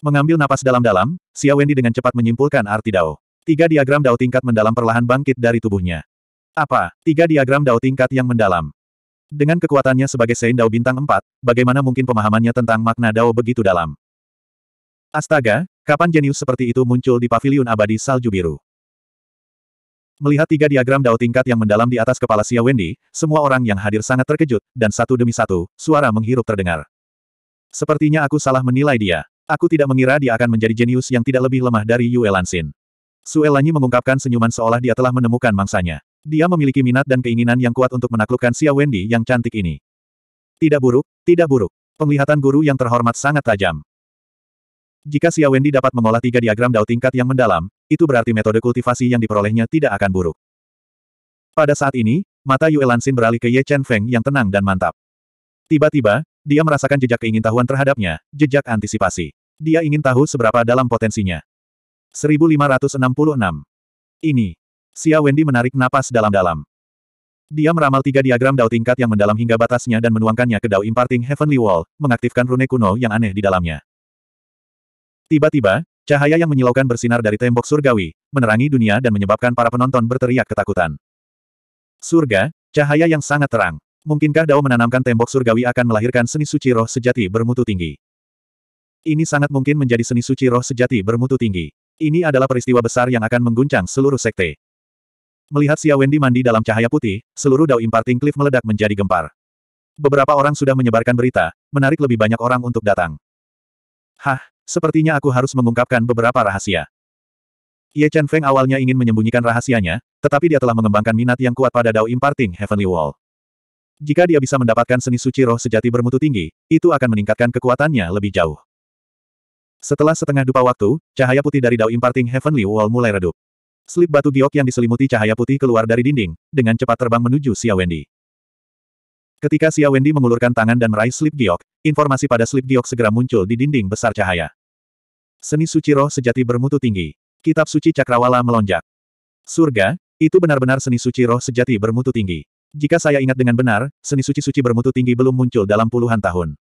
Mengambil napas dalam-dalam, Xia Wendy dengan cepat menyimpulkan arti Dao. Tiga diagram Dao tingkat mendalam perlahan bangkit dari tubuhnya. Apa? Tiga diagram Dao tingkat yang mendalam. Dengan kekuatannya sebagai Sein Dao bintang 4, bagaimana mungkin pemahamannya tentang makna Dao begitu dalam? Astaga, kapan jenius seperti itu muncul di paviliun abadi salju biru? Melihat tiga diagram Dao tingkat yang mendalam di atas kepala Xia Wendy, semua orang yang hadir sangat terkejut, dan satu demi satu, suara menghirup terdengar. Sepertinya aku salah menilai dia. Aku tidak mengira dia akan menjadi jenius yang tidak lebih lemah dari Yue Lansin. Su mengungkapkan senyuman seolah dia telah menemukan mangsanya. Dia memiliki minat dan keinginan yang kuat untuk menaklukkan Xia Wendy yang cantik ini. Tidak buruk, tidak buruk. Penglihatan guru yang terhormat sangat tajam. Jika Xia Wendy dapat mengolah tiga diagram dao tingkat yang mendalam, itu berarti metode kultivasi yang diperolehnya tidak akan buruk. Pada saat ini, mata Yue Lansin beralih ke Ye Chen Feng yang tenang dan mantap. Tiba-tiba, dia merasakan jejak keingintahuan terhadapnya, jejak antisipasi. Dia ingin tahu seberapa dalam potensinya. 1566. Ini. Xia Wendy menarik napas dalam-dalam. Dia meramal tiga diagram Dao tingkat yang mendalam hingga batasnya dan menuangkannya ke Dao Imparting Heavenly Wall, mengaktifkan rune kuno yang aneh di dalamnya. Tiba-tiba, cahaya yang menyilaukan bersinar dari tembok surgawi, menerangi dunia dan menyebabkan para penonton berteriak ketakutan. Surga, cahaya yang sangat terang. Mungkinkah Dao menanamkan tembok surgawi akan melahirkan seni suci roh sejati bermutu tinggi? Ini sangat mungkin menjadi seni suci roh sejati bermutu tinggi. Ini adalah peristiwa besar yang akan mengguncang seluruh sekte. Melihat Xia Wendy mandi dalam cahaya putih, seluruh Dao Imparting Cliff meledak menjadi gempar. Beberapa orang sudah menyebarkan berita, menarik lebih banyak orang untuk datang. Hah, sepertinya aku harus mengungkapkan beberapa rahasia. Ye Chen Feng awalnya ingin menyembunyikan rahasianya, tetapi dia telah mengembangkan minat yang kuat pada Dao Imparting Heavenly Wall. Jika dia bisa mendapatkan seni suci roh sejati bermutu tinggi, itu akan meningkatkan kekuatannya lebih jauh. Setelah setengah dupa waktu, cahaya putih dari Dao Imparting Heavenly Wall mulai redup. Slip batu giok yang diselimuti cahaya putih keluar dari dinding, dengan cepat terbang menuju Xia Wendy. Ketika Xia Wendy mengulurkan tangan dan meraih slip giok, informasi pada slip giok segera muncul di dinding besar cahaya. Seni suci roh sejati bermutu tinggi. Kitab suci Cakrawala melonjak. Surga, itu benar-benar seni suci roh sejati bermutu tinggi. Jika saya ingat dengan benar, seni suci-suci bermutu tinggi belum muncul dalam puluhan tahun.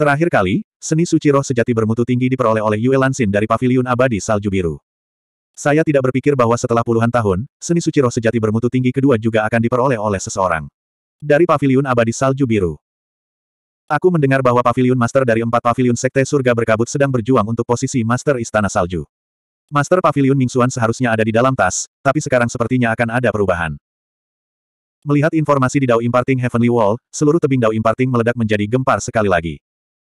Terakhir kali, seni suci roh sejati bermutu tinggi diperoleh oleh Yue Lansin dari Paviliun Abadi Salju Biru. Saya tidak berpikir bahwa setelah puluhan tahun, seni suci roh sejati bermutu tinggi kedua juga akan diperoleh oleh seseorang. Dari paviliun abadi salju biru. Aku mendengar bahwa paviliun master dari empat paviliun sekte surga berkabut sedang berjuang untuk posisi master istana salju. Master paviliun Mingxuan seharusnya ada di dalam tas, tapi sekarang sepertinya akan ada perubahan. Melihat informasi di Dao Imparting Heavenly Wall, seluruh tebing Dao Imparting meledak menjadi gempar sekali lagi.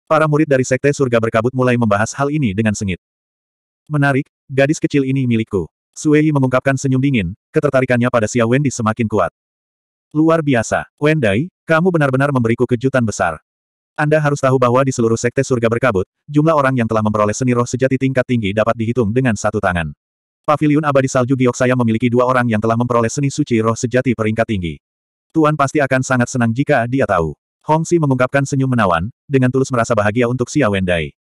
Para murid dari sekte surga berkabut mulai membahas hal ini dengan sengit. Menarik, gadis kecil ini milikku. Suei mengungkapkan senyum dingin, ketertarikannya pada Xia Wendy semakin kuat. Luar biasa, Wendai, kamu benar-benar memberiku kejutan besar. Anda harus tahu bahwa di seluruh sekte surga berkabut, jumlah orang yang telah memperoleh seni roh sejati tingkat tinggi dapat dihitung dengan satu tangan. Paviliun abadi salju giok saya memiliki dua orang yang telah memperoleh seni suci roh sejati peringkat tinggi. Tuan pasti akan sangat senang jika dia tahu. Hong Hongsi mengungkapkan senyum menawan, dengan tulus merasa bahagia untuk Xia Wendai.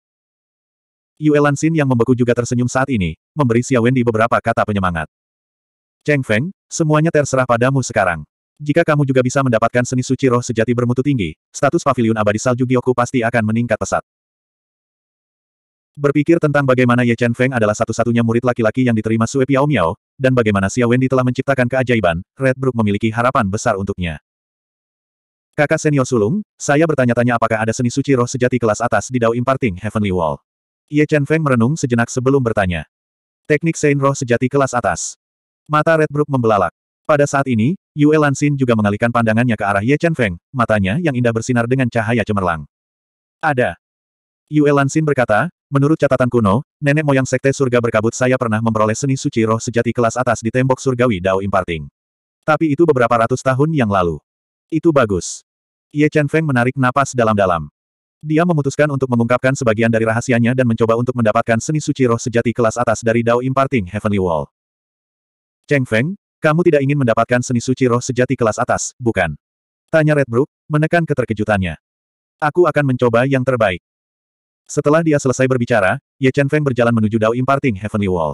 Yue Lansin yang membeku juga tersenyum saat ini, memberi Xia Wendy beberapa kata penyemangat. Cheng Feng, semuanya terserah padamu sekarang. Jika kamu juga bisa mendapatkan seni suci roh sejati bermutu tinggi, status pavilion abadi salju Gyoku pasti akan meningkat pesat. Berpikir tentang bagaimana Ye Chen Feng adalah satu-satunya murid laki-laki yang diterima Sue Piao Miao, dan bagaimana Xia Wendy telah menciptakan keajaiban, Red Brook memiliki harapan besar untuknya. Kakak senior sulung, saya bertanya-tanya apakah ada seni suci roh sejati kelas atas di Dao Imparting Heavenly Wall. Ye Chen Feng merenung sejenak sebelum bertanya. Teknik Sein Roh sejati kelas atas. Mata Red Brook membelalak. Pada saat ini, Yue Lansin juga mengalihkan pandangannya ke arah Ye Chen Feng, matanya yang indah bersinar dengan cahaya cemerlang. Ada. Yue Lansin berkata, menurut catatan kuno, nenek moyang sekte surga berkabut saya pernah memperoleh seni suci roh sejati kelas atas di tembok surgawi Dao Imparting. Tapi itu beberapa ratus tahun yang lalu. Itu bagus. Ye Chen Feng menarik napas dalam-dalam. Dia memutuskan untuk mengungkapkan sebagian dari rahasianya dan mencoba untuk mendapatkan seni suci roh sejati kelas atas dari Dao Imparting Heavenly Wall. Cheng Feng, kamu tidak ingin mendapatkan seni suci roh sejati kelas atas, bukan? Tanya Redbrook, menekan keterkejutannya. Aku akan mencoba yang terbaik. Setelah dia selesai berbicara, Ye Chen Feng berjalan menuju Dao Imparting Heavenly Wall.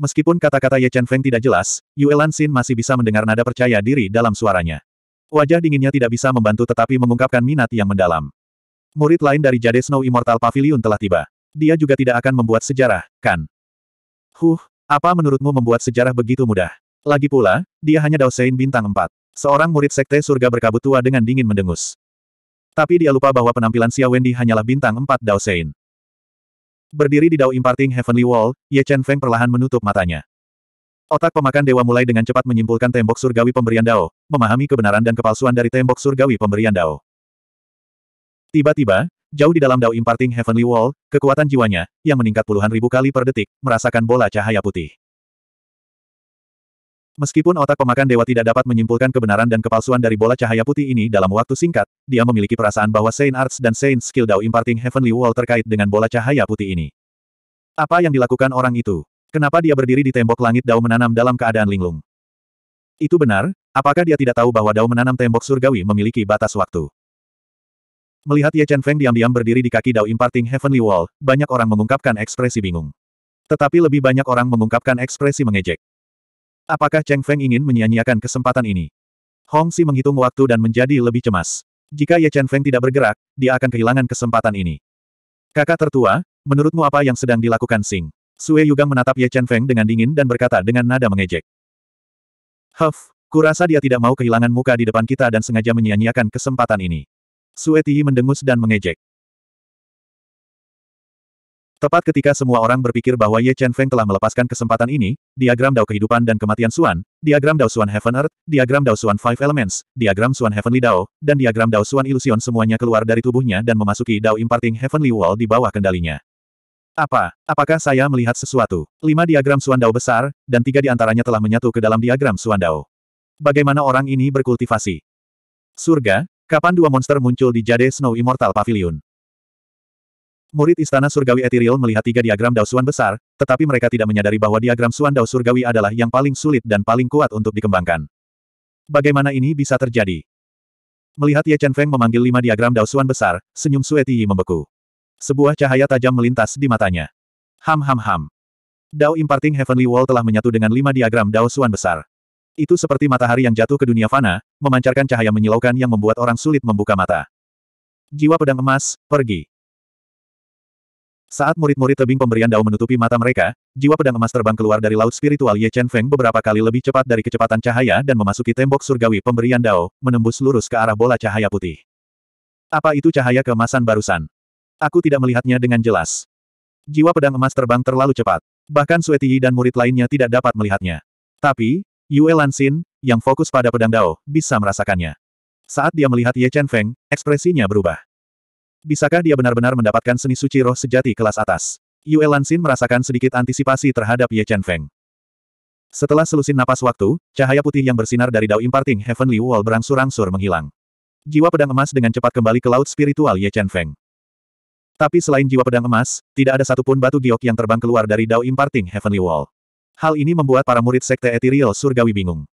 Meskipun kata-kata Ye Chen Feng tidak jelas, Yue Xin masih bisa mendengar nada percaya diri dalam suaranya. Wajah dinginnya tidak bisa membantu tetapi mengungkapkan minat yang mendalam. Murid lain dari Jade Snow Immortal Pavilion telah tiba. Dia juga tidak akan membuat sejarah, kan? Huh, apa menurutmu membuat sejarah begitu mudah? Lagi pula, dia hanya Daosein bintang empat. Seorang murid sekte surga berkabut tua dengan dingin mendengus. Tapi dia lupa bahwa penampilan Xia Wendy hanyalah bintang 4 Daosein. Berdiri di Dao Imparting Heavenly Wall, Ye Chen Feng perlahan menutup matanya. Otak pemakan dewa mulai dengan cepat menyimpulkan tembok surgawi pemberian Dao, memahami kebenaran dan kepalsuan dari tembok surgawi pemberian Dao. Tiba-tiba, jauh di dalam Dao Imparting Heavenly Wall, kekuatan jiwanya, yang meningkat puluhan ribu kali per detik, merasakan bola cahaya putih. Meskipun otak pemakan dewa tidak dapat menyimpulkan kebenaran dan kepalsuan dari bola cahaya putih ini dalam waktu singkat, dia memiliki perasaan bahwa Saint Arts dan Saint Skill Dao Imparting Heavenly Wall terkait dengan bola cahaya putih ini. Apa yang dilakukan orang itu? Kenapa dia berdiri di tembok langit Dao menanam dalam keadaan linglung? Itu benar, apakah dia tidak tahu bahwa Dao menanam tembok surgawi memiliki batas waktu? Melihat Ye Chen Feng diam-diam berdiri di kaki Dao Imparting Heavenly Wall, banyak orang mengungkapkan ekspresi bingung. Tetapi lebih banyak orang mengungkapkan ekspresi mengejek. Apakah Cheng Feng ingin menyia-nyiakan kesempatan ini? Hong Si menghitung waktu dan menjadi lebih cemas. Jika Ye Chen Feng tidak bergerak, dia akan kehilangan kesempatan ini. Kakak tertua, menurutmu apa yang sedang dilakukan Sing? Sue Yugang menatap Ye Chen Feng dengan dingin dan berkata dengan nada mengejek. Huff, kurasa dia tidak mau kehilangan muka di depan kita dan sengaja menyia-nyiakan kesempatan ini. Sueti mendengus dan mengejek. Tepat ketika semua orang berpikir bahwa Ye Chen Feng telah melepaskan kesempatan ini, diagram Dao kehidupan dan kematian Suan, diagram Dao Suan Heaven Earth, diagram Dao Suan Five Elements, diagram Suan Heavenly Dao, dan diagram Dao Suan Illusion semuanya keluar dari tubuhnya dan memasuki Dao Imparting Heavenly Wall di bawah kendalinya. Apa? Apakah saya melihat sesuatu? Lima diagram Suan Dao besar, dan tiga di antaranya telah menyatu ke dalam diagram Suan Dao. Bagaimana orang ini berkultivasi? Surga, Kapan dua monster muncul di Jade Snow Immortal Pavilion? Murid Istana Surgawi Ethereal melihat tiga diagram Daosuan besar, tetapi mereka tidak menyadari bahwa diagram Suan Dao Surgawi adalah yang paling sulit dan paling kuat untuk dikembangkan. Bagaimana ini bisa terjadi? Melihat Ye Chen Feng memanggil lima diagram Daosuan besar, senyum Sue Tiyi membeku. Sebuah cahaya tajam melintas di matanya. Ham ham ham. Dao Imparting Heavenly Wall telah menyatu dengan lima diagram Dao Suan besar. Itu seperti matahari yang jatuh ke dunia fana, memancarkan cahaya menyilaukan yang membuat orang sulit membuka mata. Jiwa pedang emas, pergi. Saat murid-murid tebing pemberian dao menutupi mata mereka, jiwa pedang emas terbang keluar dari laut spiritual Ye Chen Feng beberapa kali lebih cepat dari kecepatan cahaya dan memasuki tembok surgawi pemberian dao, menembus lurus ke arah bola cahaya putih. Apa itu cahaya keemasan barusan? Aku tidak melihatnya dengan jelas. Jiwa pedang emas terbang terlalu cepat. Bahkan Yi dan murid lainnya tidak dapat melihatnya. Tapi, Yue Lansin, yang fokus pada pedang Dao, bisa merasakannya. Saat dia melihat Ye Chen Feng, ekspresinya berubah. Bisakah dia benar-benar mendapatkan seni suci roh sejati kelas atas? Yue Lansin merasakan sedikit antisipasi terhadap Ye Chen Feng. Setelah selusin napas waktu, cahaya putih yang bersinar dari Dao Imparting Heavenly Wall berangsur-angsur menghilang. Jiwa pedang emas dengan cepat kembali ke laut spiritual Ye Chen Feng. Tapi selain jiwa pedang emas, tidak ada satupun batu giok yang terbang keluar dari Dao Imparting Heavenly Wall. Hal ini membuat para murid Sekte Ethereal Surgawi bingung.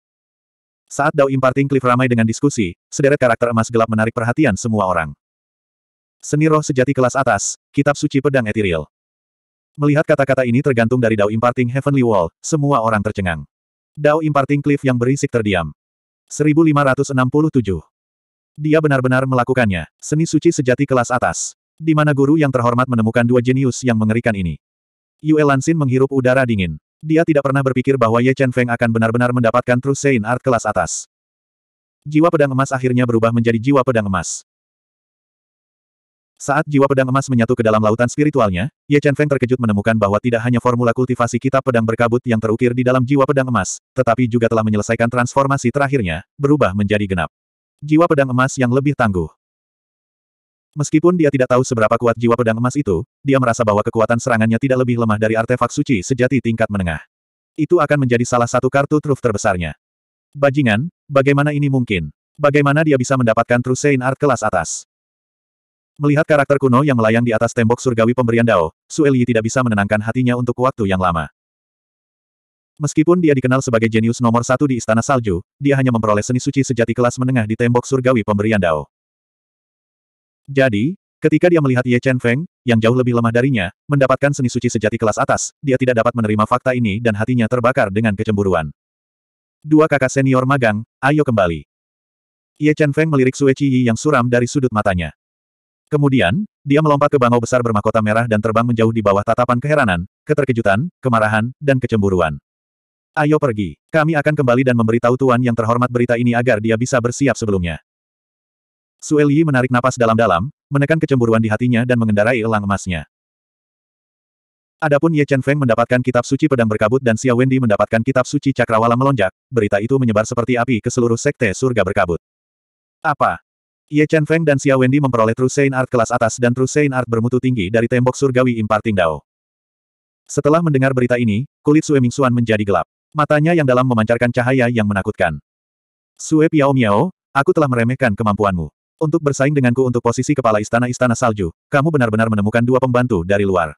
Saat Dao Imparting Cliff ramai dengan diskusi, sederet karakter emas gelap menarik perhatian semua orang. Seni roh sejati kelas atas, kitab suci pedang Ethereal. Melihat kata-kata ini tergantung dari Dao Imparting Heavenly Wall, semua orang tercengang. Dao Imparting Cliff yang berisik terdiam. 1567. Dia benar-benar melakukannya, seni suci sejati kelas atas. Di mana guru yang terhormat menemukan dua jenius yang mengerikan ini. Yue Lansin menghirup udara dingin. Dia tidak pernah berpikir bahwa Ye Chen Feng akan benar-benar mendapatkan True Saint Art kelas atas. Jiwa pedang emas akhirnya berubah menjadi jiwa pedang emas. Saat jiwa pedang emas menyatu ke dalam lautan spiritualnya, Ye Chen Feng terkejut menemukan bahwa tidak hanya formula kultivasi kitab pedang berkabut yang terukir di dalam jiwa pedang emas, tetapi juga telah menyelesaikan transformasi terakhirnya, berubah menjadi genap. Jiwa pedang emas yang lebih tangguh. Meskipun dia tidak tahu seberapa kuat jiwa pedang emas itu, dia merasa bahwa kekuatan serangannya tidak lebih lemah dari artefak suci sejati tingkat menengah. Itu akan menjadi salah satu kartu truf terbesarnya. Bajingan, bagaimana ini mungkin? Bagaimana dia bisa mendapatkan true Art kelas atas? Melihat karakter kuno yang melayang di atas tembok surgawi pemberian Dao, Sueli tidak bisa menenangkan hatinya untuk waktu yang lama. Meskipun dia dikenal sebagai jenius nomor satu di Istana Salju, dia hanya memperoleh seni suci sejati kelas menengah di tembok surgawi pemberian Dao. Jadi, ketika dia melihat Ye Chen Feng, yang jauh lebih lemah darinya, mendapatkan seni suci sejati kelas atas, dia tidak dapat menerima fakta ini dan hatinya terbakar dengan kecemburuan. Dua kakak senior magang, ayo kembali. Ye Chen Feng melirik Sue Chi yang suram dari sudut matanya. Kemudian, dia melompat ke bangau besar bermahkota merah dan terbang menjauh di bawah tatapan keheranan, keterkejutan, kemarahan, dan kecemburuan. Ayo pergi. Kami akan kembali dan memberitahu Tuan yang terhormat berita ini agar dia bisa bersiap sebelumnya. Sue Li menarik napas dalam-dalam, menekan kecemburuan di hatinya dan mengendarai elang emasnya. Adapun Ye Chen Feng mendapatkan kitab suci pedang berkabut dan Xia Wendy mendapatkan kitab suci cakrawala melonjak, berita itu menyebar seperti api ke seluruh sekte surga berkabut. Apa? Ye Chen Feng dan Xia Wendy memperoleh True Saint Art kelas atas dan True Saint Art bermutu tinggi dari tembok surgawi Imparting Dao. Setelah mendengar berita ini, kulit Sue Ming Xuan menjadi gelap. Matanya yang dalam memancarkan cahaya yang menakutkan. Sue Piao Miao, aku telah meremehkan kemampuanmu. Untuk bersaing denganku untuk posisi kepala istana-istana salju, kamu benar-benar menemukan dua pembantu dari luar.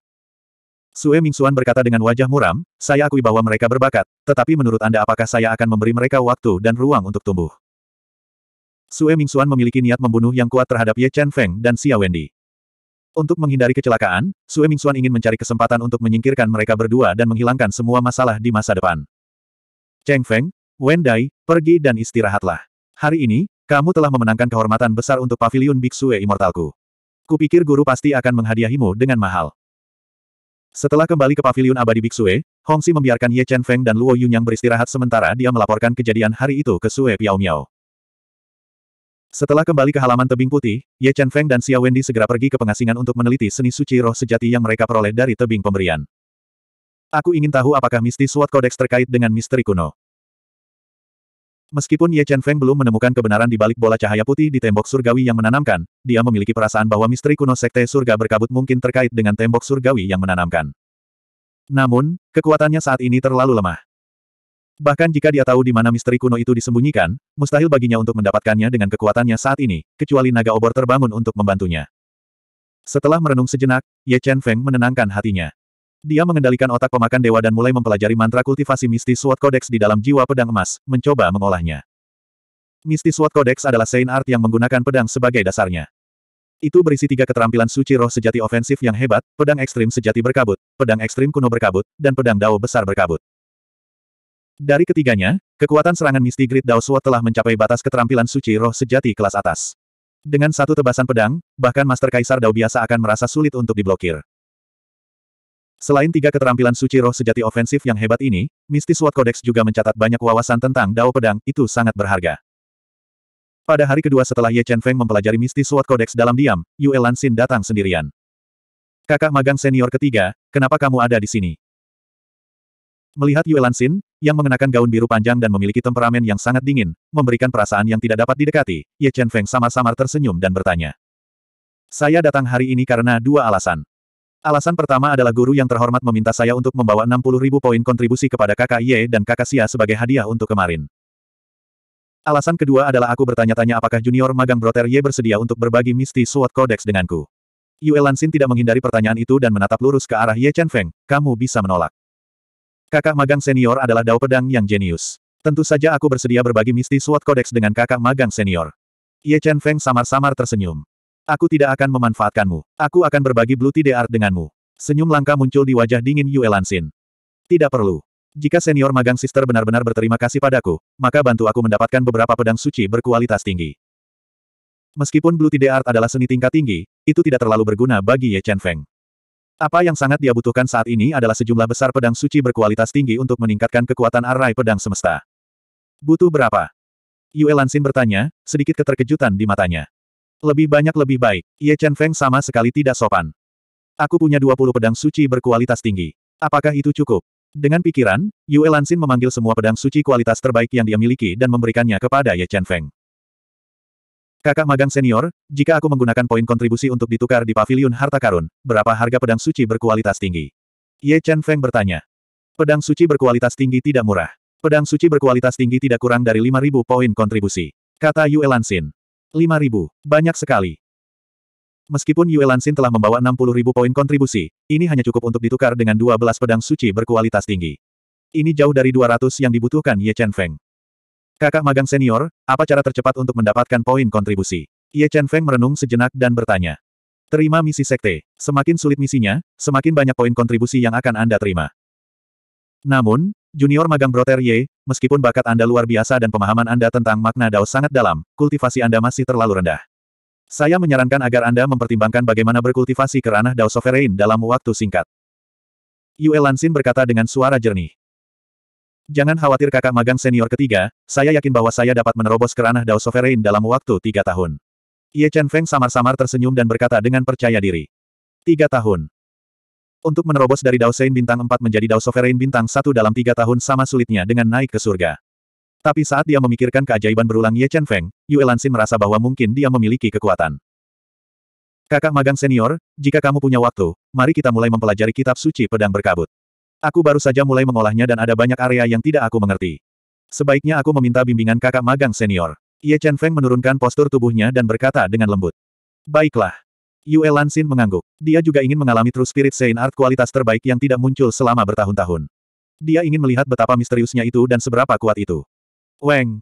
Sue Mingxuan berkata dengan wajah muram, saya akui bahwa mereka berbakat, tetapi menurut Anda apakah saya akan memberi mereka waktu dan ruang untuk tumbuh? Sue Mingxuan memiliki niat membunuh yang kuat terhadap Ye Chen Feng dan Xia Wendy. Untuk menghindari kecelakaan, Sue Mingxuan ingin mencari kesempatan untuk menyingkirkan mereka berdua dan menghilangkan semua masalah di masa depan. Cheng Feng, Wendai, pergi dan istirahatlah. Hari ini, kamu telah memenangkan kehormatan besar untuk pavilion Biksue Immortalku. Kupikir guru pasti akan menghadiahimu dengan mahal. Setelah kembali ke pavilion abadi Biksue, Hongsi membiarkan Ye Chen Feng dan Luo Yun yang beristirahat sementara dia melaporkan kejadian hari itu ke Sue Piao Miao. Setelah kembali ke halaman tebing putih, Ye Chen Feng dan Xia Wendy segera pergi ke pengasingan untuk meneliti seni suci roh sejati yang mereka peroleh dari tebing pemberian. Aku ingin tahu apakah mistis SWOT Codex terkait dengan misteri kuno. Meskipun Ye Chen Feng belum menemukan kebenaran di balik bola cahaya putih di tembok surgawi yang menanamkan, dia memiliki perasaan bahwa misteri kuno sekte surga berkabut mungkin terkait dengan tembok surgawi yang menanamkan. Namun, kekuatannya saat ini terlalu lemah. Bahkan jika dia tahu di mana misteri kuno itu disembunyikan, mustahil baginya untuk mendapatkannya dengan kekuatannya saat ini, kecuali naga obor terbangun untuk membantunya. Setelah merenung sejenak, Ye Chen Feng menenangkan hatinya. Dia mengendalikan otak pemakan dewa dan mulai mempelajari mantra kultivasi mistis Sword Codex di dalam jiwa pedang emas, mencoba mengolahnya. Mistis Sword Codex adalah Saint Art yang menggunakan pedang sebagai dasarnya. Itu berisi tiga keterampilan suci roh sejati ofensif yang hebat, pedang ekstrim sejati berkabut, pedang ekstrim kuno berkabut, dan pedang dao besar berkabut. Dari ketiganya, kekuatan serangan Misty Grid Dao Sword telah mencapai batas keterampilan suci roh sejati kelas atas. Dengan satu tebasan pedang, bahkan Master Kaisar Dao biasa akan merasa sulit untuk diblokir. Selain tiga keterampilan suci roh sejati ofensif yang hebat ini, Mistis Sword Codex juga mencatat banyak wawasan tentang Dao Pedang, itu sangat berharga. Pada hari kedua setelah Ye Chen Feng mempelajari Mistis Sword Codex dalam diam, Yue Lansin datang sendirian. Kakak magang senior ketiga, kenapa kamu ada di sini? Melihat Yue Lansin, yang mengenakan gaun biru panjang dan memiliki temperamen yang sangat dingin, memberikan perasaan yang tidak dapat didekati, Ye Chen Feng samar-samar tersenyum dan bertanya. Saya datang hari ini karena dua alasan. Alasan pertama adalah guru yang terhormat meminta saya untuk membawa 60 ribu poin kontribusi kepada kakak Ye dan kakak Sia sebagai hadiah untuk kemarin. Alasan kedua adalah aku bertanya-tanya apakah junior magang Broter Ye bersedia untuk berbagi misti suat kodex denganku. Yue Lansin tidak menghindari pertanyaan itu dan menatap lurus ke arah Ye Chen Feng, kamu bisa menolak. Kakak magang senior adalah dao pedang yang jenius. Tentu saja aku bersedia berbagi misti suat kodex dengan kakak magang senior. Ye Chen Feng samar-samar tersenyum. Aku tidak akan memanfaatkanmu. Aku akan berbagi Blue Tide Art denganmu. Senyum langka muncul di wajah dingin Yue Lansin. Tidak perlu. Jika senior magang sister benar-benar berterima kasih padaku, maka bantu aku mendapatkan beberapa pedang suci berkualitas tinggi. Meskipun Blue Tide Art adalah seni tingkat tinggi, itu tidak terlalu berguna bagi Ye Chen Feng. Apa yang sangat dia butuhkan saat ini adalah sejumlah besar pedang suci berkualitas tinggi untuk meningkatkan kekuatan arai pedang semesta. Butuh berapa? Yue Lansin bertanya, sedikit keterkejutan di matanya. Lebih banyak lebih baik. Ye Chen Feng sama sekali tidak sopan. Aku punya 20 pedang suci berkualitas tinggi. Apakah itu cukup? Dengan pikiran, Yue Lansin memanggil semua pedang suci kualitas terbaik yang dia miliki dan memberikannya kepada Ye Chen Feng. Kakak magang senior, jika aku menggunakan poin kontribusi untuk ditukar di pavilion harta karun, berapa harga pedang suci berkualitas tinggi? Ye Chen Feng bertanya. Pedang suci berkualitas tinggi tidak murah. Pedang suci berkualitas tinggi tidak kurang dari 5.000 poin kontribusi. Kata Yue Lansin ribu, Banyak sekali. Meskipun Yue Lansin telah membawa 60.000 poin kontribusi, ini hanya cukup untuk ditukar dengan 12 pedang suci berkualitas tinggi. Ini jauh dari 200 yang dibutuhkan Ye Chen Feng. Kakak magang senior, apa cara tercepat untuk mendapatkan poin kontribusi? Ye Chen Feng merenung sejenak dan bertanya. Terima misi sekte. Semakin sulit misinya, semakin banyak poin kontribusi yang akan Anda terima. Namun, Junior magang Broter Ye, meskipun bakat Anda luar biasa dan pemahaman Anda tentang makna Dao sangat dalam, kultivasi Anda masih terlalu rendah. Saya menyarankan agar Anda mempertimbangkan bagaimana berkultivasi ke ranah Dao Sovereign dalam waktu singkat. Yue Lansin berkata dengan suara jernih. Jangan khawatir kakak magang senior ketiga, saya yakin bahwa saya dapat menerobos ke ranah Dao Sovereign dalam waktu tiga tahun. Ye Chen Feng samar-samar tersenyum dan berkata dengan percaya diri. Tiga tahun. Untuk menerobos dari Dao Sein bintang 4 menjadi Dao Sovereign bintang 1 dalam tiga tahun sama sulitnya dengan naik ke surga. Tapi saat dia memikirkan keajaiban berulang Ye Chen Feng, Yue Lansin merasa bahwa mungkin dia memiliki kekuatan. Kakak magang senior, jika kamu punya waktu, mari kita mulai mempelajari kitab suci pedang berkabut. Aku baru saja mulai mengolahnya dan ada banyak area yang tidak aku mengerti. Sebaiknya aku meminta bimbingan kakak magang senior. Ye Chen Feng menurunkan postur tubuhnya dan berkata dengan lembut. Baiklah. Yue Lansin mengangguk. Dia juga ingin mengalami True Spirit Saint Art kualitas terbaik yang tidak muncul selama bertahun-tahun. Dia ingin melihat betapa misteriusnya itu dan seberapa kuat itu. Weng!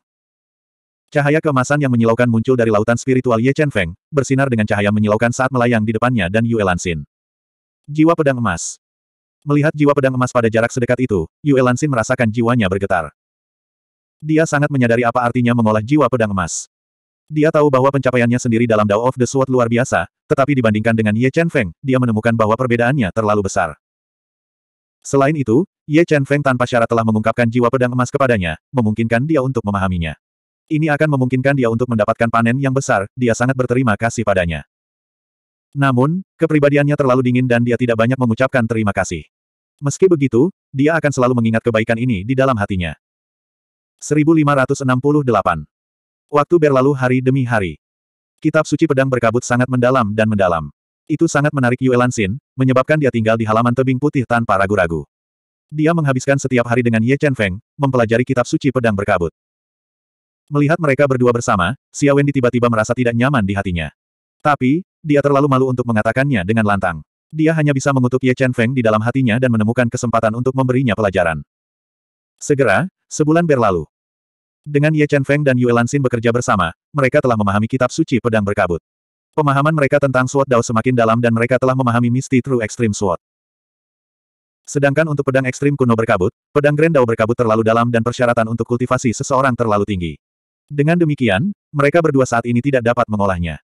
Cahaya kemasan yang menyilaukan muncul dari lautan spiritual Ye Chen Feng, bersinar dengan cahaya menyilaukan saat melayang di depannya dan Yue Lansin. Jiwa pedang emas. Melihat jiwa pedang emas pada jarak sedekat itu, Yue Lansin merasakan jiwanya bergetar. Dia sangat menyadari apa artinya mengolah jiwa pedang emas. Dia tahu bahwa pencapaiannya sendiri dalam Dao of the Sword luar biasa, tetapi dibandingkan dengan Ye Chen Feng, dia menemukan bahwa perbedaannya terlalu besar. Selain itu, Ye Chen Feng tanpa syarat telah mengungkapkan jiwa pedang emas kepadanya, memungkinkan dia untuk memahaminya. Ini akan memungkinkan dia untuk mendapatkan panen yang besar, dia sangat berterima kasih padanya. Namun, kepribadiannya terlalu dingin dan dia tidak banyak mengucapkan terima kasih. Meski begitu, dia akan selalu mengingat kebaikan ini di dalam hatinya. 1568 Waktu berlalu hari demi hari. Kitab suci pedang berkabut sangat mendalam dan mendalam. Itu sangat menarik Yue Lansin, menyebabkan dia tinggal di halaman tebing putih tanpa ragu-ragu. Dia menghabiskan setiap hari dengan Ye Chen Feng, mempelajari kitab suci pedang berkabut. Melihat mereka berdua bersama, Xia Wendy tiba-tiba merasa tidak nyaman di hatinya. Tapi, dia terlalu malu untuk mengatakannya dengan lantang. Dia hanya bisa mengutuk Ye Chen Feng di dalam hatinya dan menemukan kesempatan untuk memberinya pelajaran. Segera, sebulan berlalu. Dengan Ye Chen Feng dan Yue Lanxin bekerja bersama, mereka telah memahami kitab suci pedang berkabut. Pemahaman mereka tentang Sword Dao semakin dalam dan mereka telah memahami Misty True Extreme Sword. Sedangkan untuk pedang ekstrim kuno berkabut, pedang Grand Dao berkabut terlalu dalam dan persyaratan untuk kultivasi seseorang terlalu tinggi. Dengan demikian, mereka berdua saat ini tidak dapat mengolahnya.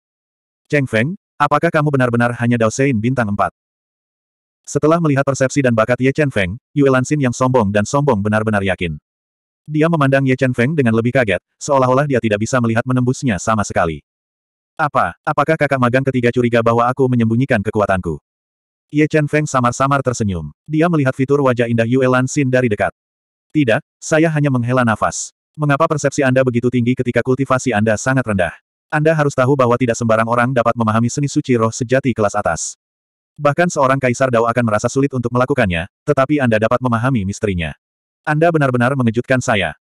Cheng Feng, apakah kamu benar-benar hanya Dao Sein bintang 4? Setelah melihat persepsi dan bakat Ye Chen Feng, Yue Lanxin yang sombong dan sombong benar-benar yakin. Dia memandang Ye Chen Feng dengan lebih kaget, seolah-olah dia tidak bisa melihat menembusnya sama sekali. Apa, apakah kakak magang ketiga curiga bahwa aku menyembunyikan kekuatanku? Ye Chen Feng samar-samar tersenyum. Dia melihat fitur wajah indah Yue Lan Xin dari dekat. Tidak, saya hanya menghela nafas. Mengapa persepsi Anda begitu tinggi ketika kultivasi Anda sangat rendah? Anda harus tahu bahwa tidak sembarang orang dapat memahami seni suci roh sejati kelas atas. Bahkan seorang kaisar Dao akan merasa sulit untuk melakukannya, tetapi Anda dapat memahami misterinya. Anda benar-benar mengejutkan saya.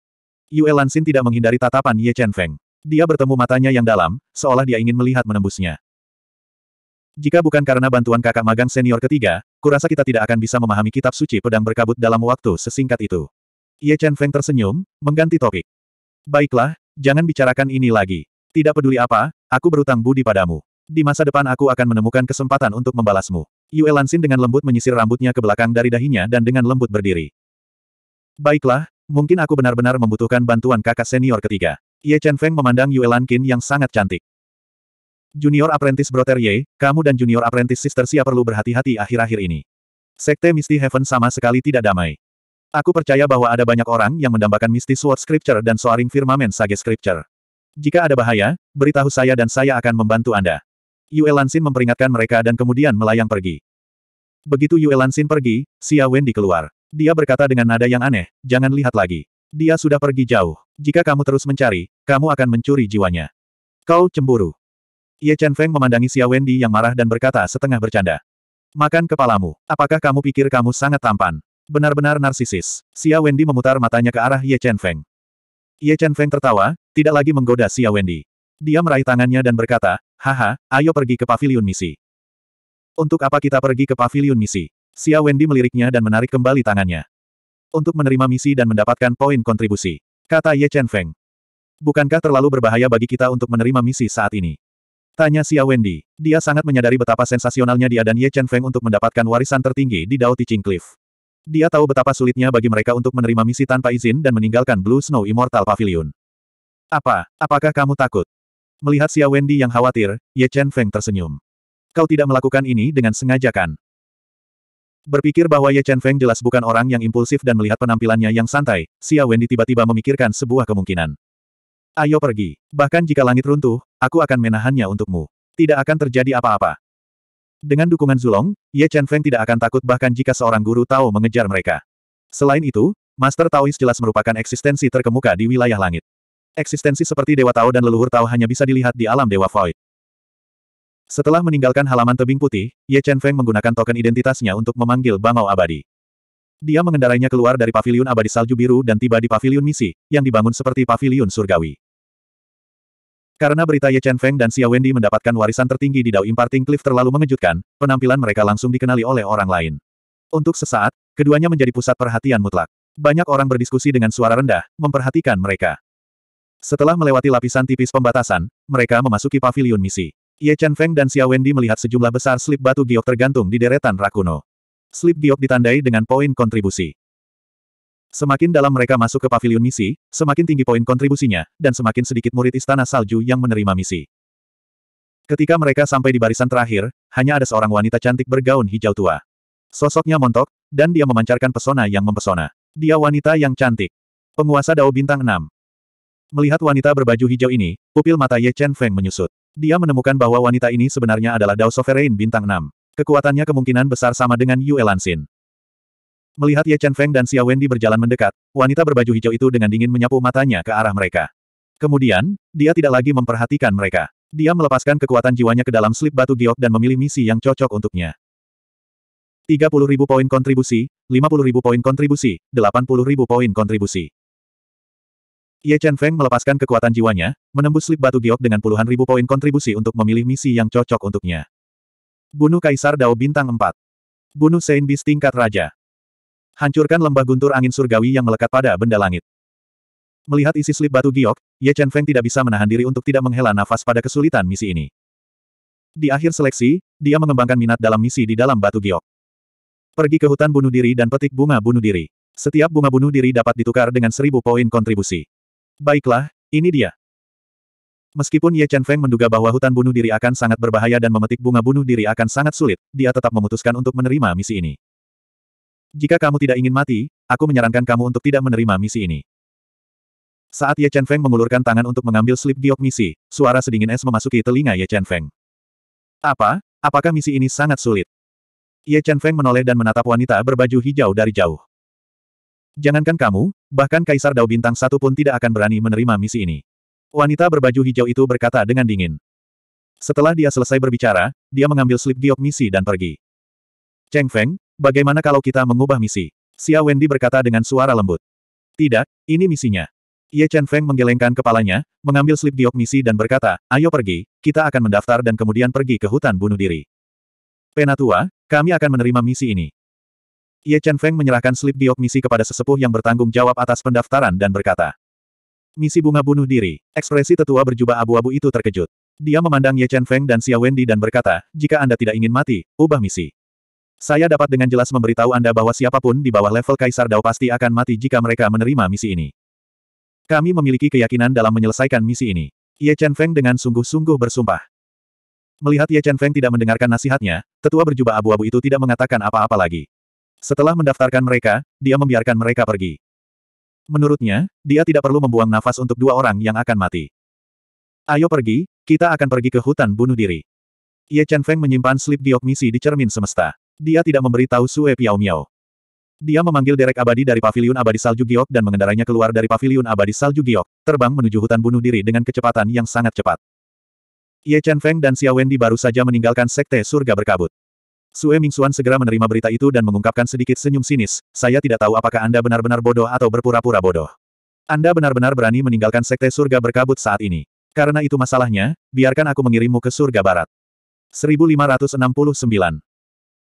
Yue Lansin tidak menghindari tatapan Ye Chen Feng. Dia bertemu matanya yang dalam, seolah dia ingin melihat menembusnya. Jika bukan karena bantuan kakak magang senior ketiga, kurasa kita tidak akan bisa memahami kitab suci pedang berkabut dalam waktu sesingkat itu. Ye Chen Feng tersenyum, mengganti topik. Baiklah, jangan bicarakan ini lagi. Tidak peduli apa, aku berutang budi padamu. Di masa depan aku akan menemukan kesempatan untuk membalasmu. Yue Lansin dengan lembut menyisir rambutnya ke belakang dari dahinya dan dengan lembut berdiri. Baiklah, mungkin aku benar-benar membutuhkan bantuan kakak senior ketiga. Ye Chen Feng memandang Yue Qin yang sangat cantik. Junior Apprentice Brother Ye, kamu dan Junior Apprentice Sister Xia perlu berhati-hati akhir-akhir ini. Sekte Misty Heaven sama sekali tidak damai. Aku percaya bahwa ada banyak orang yang mendambakan Misty Sword Scripture dan Soaring Firmament Sage Scripture. Jika ada bahaya, beritahu saya dan saya akan membantu Anda. Yue Lansin memperingatkan mereka dan kemudian melayang pergi. Begitu Yue Lansin pergi, Xia Wen dikeluar. Dia berkata dengan nada yang aneh, jangan lihat lagi. Dia sudah pergi jauh. Jika kamu terus mencari, kamu akan mencuri jiwanya. Kau cemburu. Ye Chen Feng memandangi Xia Wendy yang marah dan berkata setengah bercanda. Makan kepalamu. Apakah kamu pikir kamu sangat tampan? Benar-benar narsisis. Xia Wendy memutar matanya ke arah Ye Chen Feng. Ye Chen Feng tertawa, tidak lagi menggoda Xia Wendy. Dia meraih tangannya dan berkata, Haha, ayo pergi ke pavilion misi. Untuk apa kita pergi ke pavilion misi? Xia Wendy meliriknya dan menarik kembali tangannya. Untuk menerima misi dan mendapatkan poin kontribusi. Kata Ye Chen Feng. Bukankah terlalu berbahaya bagi kita untuk menerima misi saat ini? Tanya Xia Wendy. Dia sangat menyadari betapa sensasionalnya dia dan Ye Chen Feng untuk mendapatkan warisan tertinggi di Dao Teaching Cliff. Dia tahu betapa sulitnya bagi mereka untuk menerima misi tanpa izin dan meninggalkan Blue Snow Immortal Pavilion. Apa, apakah kamu takut? Melihat Xia Wendy yang khawatir, Ye Chen Feng tersenyum. Kau tidak melakukan ini dengan sengaja kan? Berpikir bahwa Ye Chen Feng jelas bukan orang yang impulsif dan melihat penampilannya yang santai, Xia Wendy tiba-tiba memikirkan sebuah kemungkinan. Ayo pergi. Bahkan jika langit runtuh, aku akan menahannya untukmu. Tidak akan terjadi apa-apa. Dengan dukungan Zulong, Ye Chen Feng tidak akan takut bahkan jika seorang guru tahu mengejar mereka. Selain itu, Master Taois jelas merupakan eksistensi terkemuka di wilayah langit. Eksistensi seperti Dewa Tao dan leluhur Tao hanya bisa dilihat di alam Dewa Void. Setelah meninggalkan halaman tebing putih, Ye Chen Feng menggunakan token identitasnya untuk memanggil Bangau Abadi. Dia mengendarainya keluar dari pavilion abadi salju biru dan tiba di pavilion misi, yang dibangun seperti pavilion surgawi. Karena berita Ye Chen Feng dan Xia Wendy mendapatkan warisan tertinggi di Dao Imparting Cliff terlalu mengejutkan, penampilan mereka langsung dikenali oleh orang lain. Untuk sesaat, keduanya menjadi pusat perhatian mutlak. Banyak orang berdiskusi dengan suara rendah, memperhatikan mereka. Setelah melewati lapisan tipis pembatasan, mereka memasuki pavilion misi. Ye Chen Feng dan Xia Wendy melihat sejumlah besar slip batu giok tergantung di deretan Rakuno. Slip giok ditandai dengan poin kontribusi. Semakin dalam mereka masuk ke pavilion misi, semakin tinggi poin kontribusinya, dan semakin sedikit murid istana salju yang menerima misi. Ketika mereka sampai di barisan terakhir, hanya ada seorang wanita cantik bergaun hijau tua. Sosoknya montok, dan dia memancarkan pesona yang mempesona. Dia wanita yang cantik. Penguasa Dao Bintang 6. Melihat wanita berbaju hijau ini, pupil mata Ye Chen Feng menyusut. Dia menemukan bahwa wanita ini sebenarnya adalah Dao Sovereign bintang 6. Kekuatannya kemungkinan besar sama dengan Yue Lanxin. Melihat Ye Chen Feng dan Xia Wendy berjalan mendekat, wanita berbaju hijau itu dengan dingin menyapu matanya ke arah mereka. Kemudian, dia tidak lagi memperhatikan mereka. Dia melepaskan kekuatan jiwanya ke dalam slip batu giok dan memilih misi yang cocok untuknya. 30.000 poin kontribusi, 50.000 poin kontribusi, 80.000 poin kontribusi. Ye Chen Feng melepaskan kekuatan jiwanya, menembus slip batu giok dengan puluhan ribu poin kontribusi untuk memilih misi yang cocok untuknya. Bunuh Kaisar Dao Bintang 4. Bunuh Sein Beast tingkat Raja. Hancurkan lembah guntur angin surgawi yang melekat pada benda langit. Melihat isi slip batu giok, Ye Chen Feng tidak bisa menahan diri untuk tidak menghela nafas pada kesulitan misi ini. Di akhir seleksi, dia mengembangkan minat dalam misi di dalam batu giok. Pergi ke hutan bunuh diri dan petik bunga bunuh diri. Setiap bunga bunuh diri dapat ditukar dengan seribu poin kontribusi. Baiklah, ini dia. Meskipun Ye Chen Feng menduga bahwa hutan bunuh diri akan sangat berbahaya dan memetik bunga bunuh diri akan sangat sulit, dia tetap memutuskan untuk menerima misi ini. Jika kamu tidak ingin mati, aku menyarankan kamu untuk tidak menerima misi ini. Saat Ye Chen Feng mengulurkan tangan untuk mengambil slip giok misi, suara sedingin es memasuki telinga Ye Chen Feng. Apa? Apakah misi ini sangat sulit? Ye Chen Feng menoleh dan menatap wanita berbaju hijau dari jauh. Jangankan kamu, bahkan Kaisar Dao Bintang satu pun tidak akan berani menerima misi ini. Wanita berbaju hijau itu berkata dengan dingin. Setelah dia selesai berbicara, dia mengambil slip giok misi dan pergi. Cheng Feng, bagaimana kalau kita mengubah misi? Xia Wendy berkata dengan suara lembut. Tidak, ini misinya. Ye Chen Feng menggelengkan kepalanya, mengambil slip giok misi dan berkata, ayo pergi, kita akan mendaftar dan kemudian pergi ke hutan bunuh diri. Penatua, kami akan menerima misi ini. Ye Chen Feng menyerahkan slip giok misi kepada sesepuh yang bertanggung jawab atas pendaftaran dan berkata. Misi bunga bunuh diri. Ekspresi tetua berjubah abu-abu itu terkejut. Dia memandang Ye Chen Feng dan Xia Wendy dan berkata, jika Anda tidak ingin mati, ubah misi. Saya dapat dengan jelas memberitahu Anda bahwa siapapun di bawah level Kaisar Dao pasti akan mati jika mereka menerima misi ini. Kami memiliki keyakinan dalam menyelesaikan misi ini. Ye Chen Feng dengan sungguh-sungguh bersumpah. Melihat Ye Chen Feng tidak mendengarkan nasihatnya, tetua berjubah abu-abu itu tidak mengatakan apa-apa lagi. Setelah mendaftarkan mereka, dia membiarkan mereka pergi. Menurutnya, dia tidak perlu membuang nafas untuk dua orang yang akan mati. Ayo pergi, kita akan pergi ke hutan bunuh diri. Ye Chen Feng menyimpan slip giok misi di cermin semesta. Dia tidak memberi tahu Sue Piao Miao. Dia memanggil derek abadi dari paviliun abadi salju giok dan mengendarainya keluar dari paviliun abadi salju giok, terbang menuju hutan bunuh diri dengan kecepatan yang sangat cepat. Ye Chen Feng dan Xia Wendy baru saja meninggalkan sekte surga berkabut. Sue Mingxuan segera menerima berita itu dan mengungkapkan sedikit senyum sinis, saya tidak tahu apakah Anda benar-benar bodoh atau berpura-pura bodoh. Anda benar-benar berani meninggalkan sekte surga berkabut saat ini. Karena itu masalahnya, biarkan aku mengirimmu ke surga barat. 1569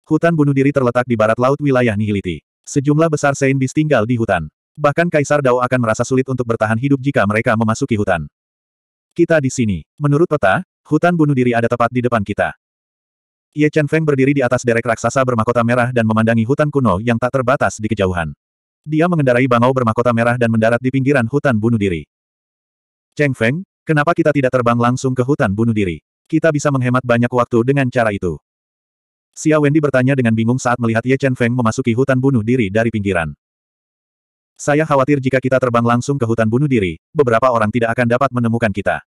Hutan bunuh diri terletak di barat laut wilayah Nihiliti. Sejumlah besar Saint Beast tinggal di hutan. Bahkan Kaisar Dao akan merasa sulit untuk bertahan hidup jika mereka memasuki hutan. Kita di sini. Menurut peta, hutan bunuh diri ada tepat di depan kita. Ye Chen Feng berdiri di atas derek raksasa bermahkota merah dan memandangi hutan kuno yang tak terbatas di kejauhan. Dia mengendarai bangau bermahkota merah dan mendarat di pinggiran hutan bunuh diri. Cheng Feng, kenapa kita tidak terbang langsung ke hutan bunuh diri? Kita bisa menghemat banyak waktu dengan cara itu. Xia Wendy bertanya dengan bingung saat melihat Ye Chen Feng memasuki hutan bunuh diri dari pinggiran. Saya khawatir jika kita terbang langsung ke hutan bunuh diri, beberapa orang tidak akan dapat menemukan kita.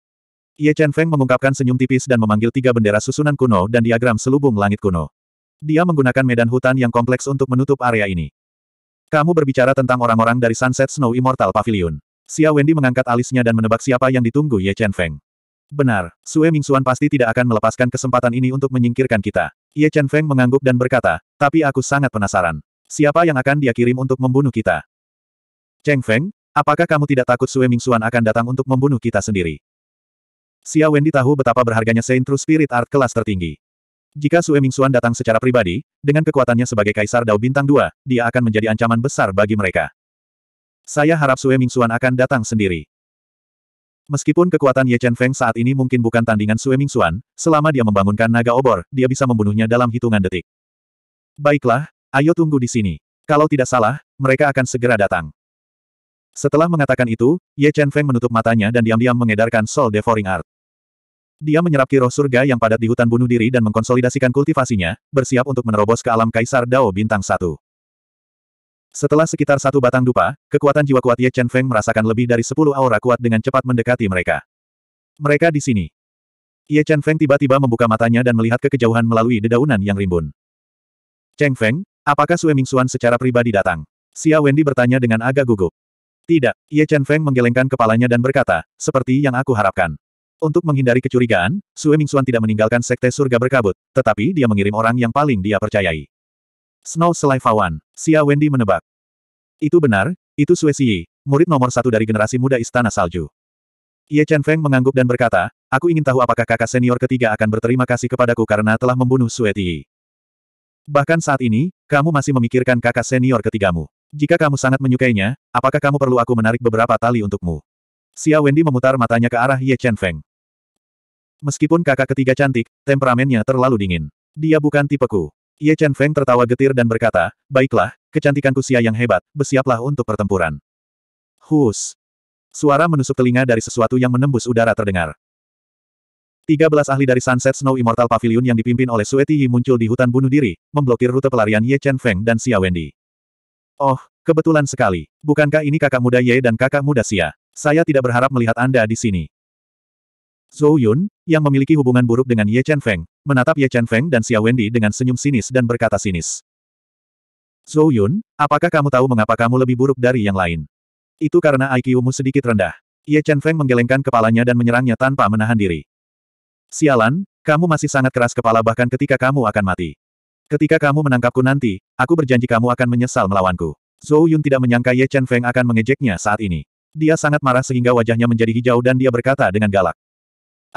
Ye Chen Feng mengungkapkan senyum tipis dan memanggil tiga bendera susunan kuno dan diagram selubung langit kuno. Dia menggunakan medan hutan yang kompleks untuk menutup area ini. Kamu berbicara tentang orang-orang dari Sunset Snow Immortal Pavilion. Xia Wendy mengangkat alisnya dan menebak siapa yang ditunggu Ye Chen Feng. Benar, Sue Xuan pasti tidak akan melepaskan kesempatan ini untuk menyingkirkan kita. Ye Chen Feng mengangguk dan berkata, tapi aku sangat penasaran. Siapa yang akan dia kirim untuk membunuh kita? Cheng Feng, apakah kamu tidak takut Sue Xuan akan datang untuk membunuh kita sendiri? Xia Wendy tahu betapa berharganya Saint True Spirit Art kelas tertinggi. Jika Sue Xuan datang secara pribadi, dengan kekuatannya sebagai Kaisar Dao Bintang 2, dia akan menjadi ancaman besar bagi mereka. Saya harap Sue Xuan akan datang sendiri. Meskipun kekuatan Ye Chen Feng saat ini mungkin bukan tandingan Sue Xuan, selama dia membangunkan naga obor, dia bisa membunuhnya dalam hitungan detik. Baiklah, ayo tunggu di sini. Kalau tidak salah, mereka akan segera datang. Setelah mengatakan itu, Ye Chen Feng menutup matanya dan diam-diam mengedarkan Soul Devouring Art. Dia menyerap kiroh surga yang padat di hutan bunuh diri dan mengkonsolidasikan kultivasinya, bersiap untuk menerobos ke alam Kaisar Dao Bintang satu. Setelah sekitar satu batang dupa, kekuatan jiwa kuat Ye Chen Feng merasakan lebih dari sepuluh aura kuat dengan cepat mendekati mereka. Mereka di sini. Ye Chen Feng tiba-tiba membuka matanya dan melihat ke kejauhan melalui dedaunan yang rimbun. Cheng Feng, apakah Sue Ming Xuan secara pribadi datang? Xia Wendy bertanya dengan agak gugup. Tidak, Ye Chen Feng menggelengkan kepalanya dan berkata, seperti yang aku harapkan. Untuk menghindari kecurigaan, Sue Xuan tidak meninggalkan sekte surga berkabut, tetapi dia mengirim orang yang paling dia percayai. Snow Selai Xia Wendy menebak. Itu benar, itu Sue Xi, murid nomor satu dari generasi muda Istana Salju. Ye Chen Feng mengangguk dan berkata, aku ingin tahu apakah kakak senior ketiga akan berterima kasih kepadaku karena telah membunuh Sue Tiyi. Bahkan saat ini, kamu masih memikirkan kakak senior ketigamu. Jika kamu sangat menyukainya, apakah kamu perlu aku menarik beberapa tali untukmu? Xia Wendy memutar matanya ke arah Ye Chen Feng. Meskipun kakak ketiga cantik, temperamennya terlalu dingin. Dia bukan tipeku. Ye Chen Feng tertawa getir dan berkata, Baiklah, kecantikanku Sia yang hebat, bersiaplah untuk pertempuran. Hus. Suara menusuk telinga dari sesuatu yang menembus udara terdengar. 13 ahli dari Sunset Snow Immortal Pavilion yang dipimpin oleh Sueti Yi muncul di hutan bunuh diri, memblokir rute pelarian Ye Chen Feng dan Xia Wendy. Oh, kebetulan sekali. Bukankah ini kakak muda Ye dan kakak muda Xia? Saya tidak berharap melihat Anda di sini. Zhou Yun, yang memiliki hubungan buruk dengan Ye Chen Feng, menatap Ye Chen Feng dan Xia Wendy dengan senyum sinis dan berkata sinis. Zhou Yun, apakah kamu tahu mengapa kamu lebih buruk dari yang lain? Itu karena IQ-mu sedikit rendah. Ye Chen Feng menggelengkan kepalanya dan menyerangnya tanpa menahan diri. Sialan, kamu masih sangat keras kepala bahkan ketika kamu akan mati. Ketika kamu menangkapku nanti, aku berjanji kamu akan menyesal melawanku. Zhou Yun tidak menyangka Ye Chen Feng akan mengejeknya saat ini. Dia sangat marah sehingga wajahnya menjadi hijau dan dia berkata dengan galak.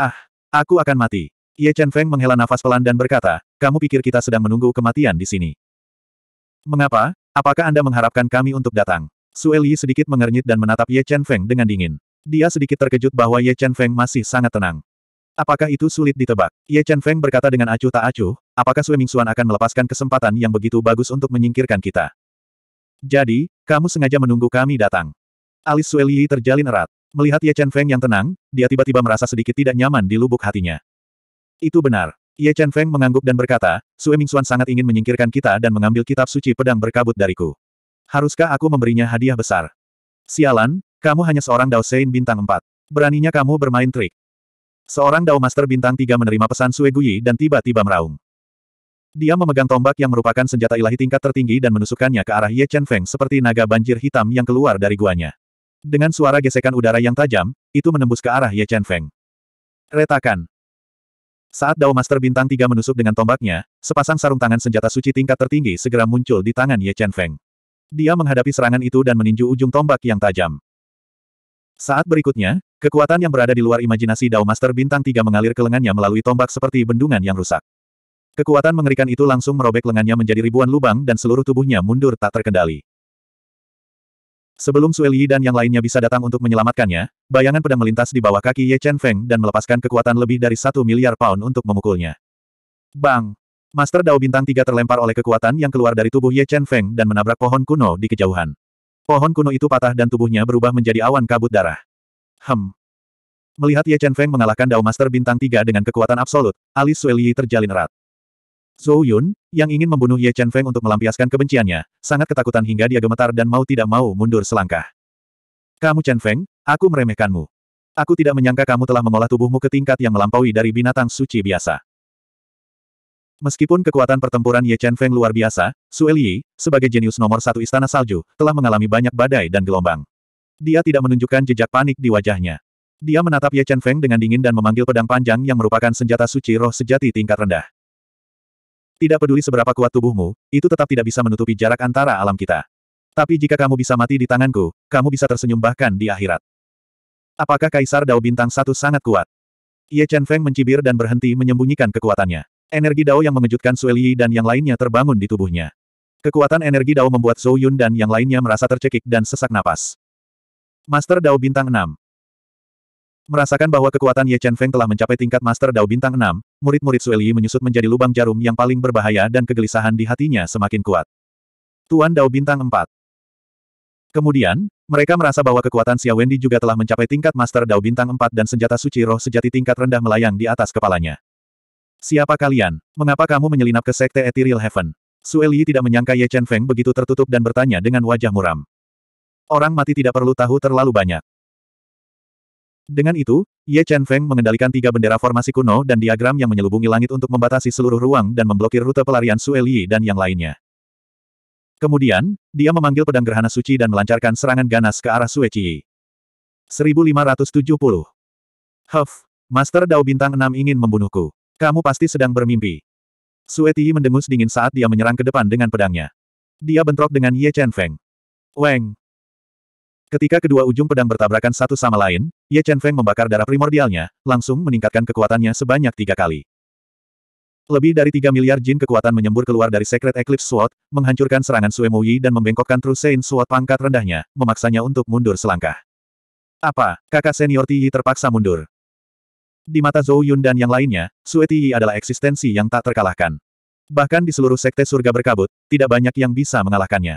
Ah, aku akan mati. Ye Chen Feng menghela nafas pelan dan berkata, kamu pikir kita sedang menunggu kematian di sini. Mengapa? Apakah Anda mengharapkan kami untuk datang? Sue Li sedikit mengernyit dan menatap Ye Chen Feng dengan dingin. Dia sedikit terkejut bahwa Ye Chen Feng masih sangat tenang. Apakah itu sulit ditebak? Ye Chen Feng berkata dengan acuh tak acuh, apakah Sue Xuan akan melepaskan kesempatan yang begitu bagus untuk menyingkirkan kita? Jadi, kamu sengaja menunggu kami datang. Alis Sue Li terjalin erat. Melihat Ye Chen Feng yang tenang, dia tiba-tiba merasa sedikit tidak nyaman di lubuk hatinya. Itu benar. Ye Chen Feng mengangguk dan berkata, Sue Ming Xuan sangat ingin menyingkirkan kita dan mengambil kitab suci pedang berkabut dariku. Haruskah aku memberinya hadiah besar? Sialan, kamu hanya seorang Dao Sein bintang 4. Beraninya kamu bermain trik. Seorang Dao Master bintang 3 menerima pesan Sue Guyi dan tiba-tiba meraung. Dia memegang tombak yang merupakan senjata ilahi tingkat tertinggi dan menusukkannya ke arah Ye Chen Feng seperti naga banjir hitam yang keluar dari guanya. Dengan suara gesekan udara yang tajam, itu menembus ke arah Ye Chen Feng. Retakan. Saat Dao Master Bintang tiga menusuk dengan tombaknya, sepasang sarung tangan senjata suci tingkat tertinggi segera muncul di tangan Ye Chen Feng. Dia menghadapi serangan itu dan meninju ujung tombak yang tajam. Saat berikutnya, kekuatan yang berada di luar imajinasi Dao Master Bintang tiga mengalir ke lengannya melalui tombak seperti bendungan yang rusak. Kekuatan mengerikan itu langsung merobek lengannya menjadi ribuan lubang dan seluruh tubuhnya mundur tak terkendali. Sebelum Sueli dan yang lainnya bisa datang untuk menyelamatkannya, bayangan pedang melintas di bawah kaki Ye Chen Feng dan melepaskan kekuatan lebih dari satu miliar pound untuk memukulnya. Bang! Master Dao Bintang tiga terlempar oleh kekuatan yang keluar dari tubuh Ye Chen Feng dan menabrak pohon kuno di kejauhan. Pohon kuno itu patah dan tubuhnya berubah menjadi awan kabut darah. Hem. Melihat Ye Chen Feng mengalahkan Dao Master Bintang tiga dengan kekuatan absolut, alis Sueli terjalin erat. Zhou Yun, yang ingin membunuh Ye Chen Feng untuk melampiaskan kebenciannya, sangat ketakutan hingga dia gemetar dan mau tidak mau mundur selangkah. Kamu Chen Feng, aku meremehkanmu. Aku tidak menyangka kamu telah mengolah tubuhmu ke tingkat yang melampaui dari binatang suci biasa. Meskipun kekuatan pertempuran Ye Chen Feng luar biasa, Sue Li, sebagai jenius nomor satu Istana Salju, telah mengalami banyak badai dan gelombang. Dia tidak menunjukkan jejak panik di wajahnya. Dia menatap Ye Chen Feng dengan dingin dan memanggil pedang panjang yang merupakan senjata suci roh sejati tingkat rendah. Tidak peduli seberapa kuat tubuhmu, itu tetap tidak bisa menutupi jarak antara alam kita. Tapi jika kamu bisa mati di tanganku, kamu bisa tersenyum bahkan di akhirat. Apakah Kaisar Dao Bintang Satu sangat kuat? Ye Chen Feng mencibir dan berhenti menyembunyikan kekuatannya. Energi Dao yang mengejutkan Sue Li dan yang lainnya terbangun di tubuhnya. Kekuatan energi Dao membuat Zhou Yun dan yang lainnya merasa tercekik dan sesak napas. Master Dao Bintang 6 Merasakan bahwa kekuatan Ye Chen Feng telah mencapai tingkat Master Dao Bintang 6, murid-murid Sueli menyusut menjadi lubang jarum yang paling berbahaya dan kegelisahan di hatinya semakin kuat. Tuan Dao Bintang 4 Kemudian, mereka merasa bahwa kekuatan Xia Wendy juga telah mencapai tingkat Master Dao Bintang 4 dan senjata suci roh sejati tingkat rendah melayang di atas kepalanya. Siapa kalian? Mengapa kamu menyelinap ke Sekte Ethereal Heaven? Sueli tidak menyangka Ye Chen Feng begitu tertutup dan bertanya dengan wajah muram. Orang mati tidak perlu tahu terlalu banyak. Dengan itu, Ye Chen Feng mengendalikan tiga bendera formasi kuno dan diagram yang menyelubungi langit untuk membatasi seluruh ruang dan memblokir rute pelarian Sue Li dan yang lainnya. Kemudian, dia memanggil pedang gerhana suci dan melancarkan serangan ganas ke arah Sue Qi. 1570. Huff, Master Dao Bintang 6 ingin membunuhku. Kamu pasti sedang bermimpi. Sue Qi mendengus dingin saat dia menyerang ke depan dengan pedangnya. Dia bentrok dengan Ye Chen Feng. Weng. Ketika kedua ujung pedang bertabrakan satu sama lain, Ye Chen Feng membakar darah primordialnya, langsung meningkatkan kekuatannya sebanyak tiga kali. Lebih dari tiga miliar jin kekuatan menyembur keluar dari Secret Eclipse Sword, menghancurkan serangan Sue Mui dan membengkokkan True Sein Sword pangkat rendahnya, memaksanya untuk mundur selangkah. Apa, kakak senior Ti terpaksa mundur? Di mata Zhou Yun dan yang lainnya, Sue Ti adalah eksistensi yang tak terkalahkan. Bahkan di seluruh sekte surga berkabut, tidak banyak yang bisa mengalahkannya.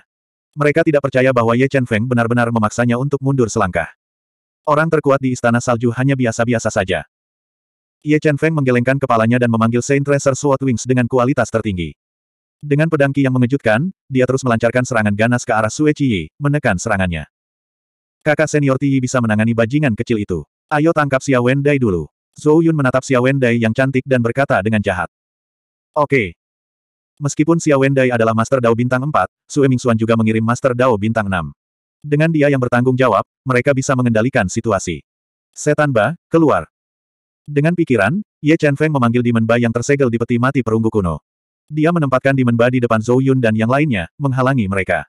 Mereka tidak percaya bahwa Ye Chen Feng benar-benar memaksanya untuk mundur selangkah. Orang terkuat di Istana Salju hanya biasa-biasa saja. Ye Chen Feng menggelengkan kepalanya dan memanggil Saint Tracer Sword Wings dengan kualitas tertinggi. Dengan pedangki yang mengejutkan, dia terus melancarkan serangan ganas ke arah Sue Chiyi, menekan serangannya. Kakak senior Tiyi bisa menangani bajingan kecil itu. Ayo tangkap Xia Wen Dai dulu. Zhou Yun menatap Xia Wen Dai yang cantik dan berkata dengan jahat. Oke. Okay. Meskipun Xia Wen Dai adalah Master Dao Bintang 4, Sue Ming Xuan juga mengirim Master Dao Bintang 6. Dengan dia yang bertanggung jawab, mereka bisa mengendalikan situasi. Setan Ba, keluar. Dengan pikiran, Ye Chen Feng memanggil Demon Ba yang tersegel di peti mati perunggu kuno. Dia menempatkan Demon Ba di depan Zhou Yun dan yang lainnya, menghalangi mereka.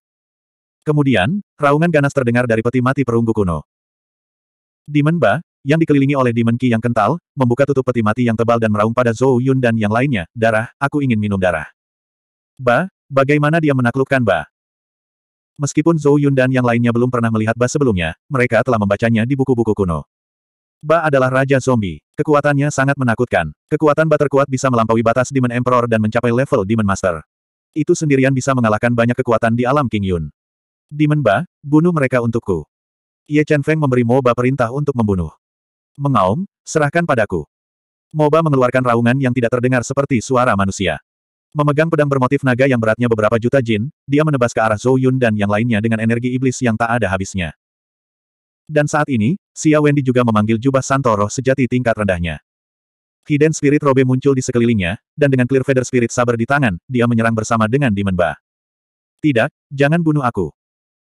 Kemudian, raungan ganas terdengar dari peti mati perunggu kuno. Demon Ba, yang dikelilingi oleh Demon Ki yang kental, membuka tutup peti mati yang tebal dan meraung pada Zhou Yun dan yang lainnya, darah, aku ingin minum darah. Ba, bagaimana dia menaklukkan Ba? Meskipun Zhou Yun dan yang lainnya belum pernah melihat Ba sebelumnya, mereka telah membacanya di buku-buku kuno. Ba adalah Raja Zombie. Kekuatannya sangat menakutkan. Kekuatan Ba terkuat bisa melampaui batas Demon Emperor dan mencapai level Demon Master. Itu sendirian bisa mengalahkan banyak kekuatan di alam King Yun. Demon Ba, bunuh mereka untukku. Ye Chen Feng memberi Mo Ba perintah untuk membunuh. Mengaum, serahkan padaku. Moba mengeluarkan raungan yang tidak terdengar seperti suara manusia. Memegang pedang bermotif naga yang beratnya beberapa juta jin, dia menebas ke arah Zhou Yun dan yang lainnya dengan energi iblis yang tak ada habisnya. Dan saat ini, Xia Wendy juga memanggil jubah Santoro sejati tingkat rendahnya. Hidden Spirit Robe muncul di sekelilingnya, dan dengan Clear Feather Spirit Saber di tangan, dia menyerang bersama dengan Demon Ba. Tidak, jangan bunuh aku.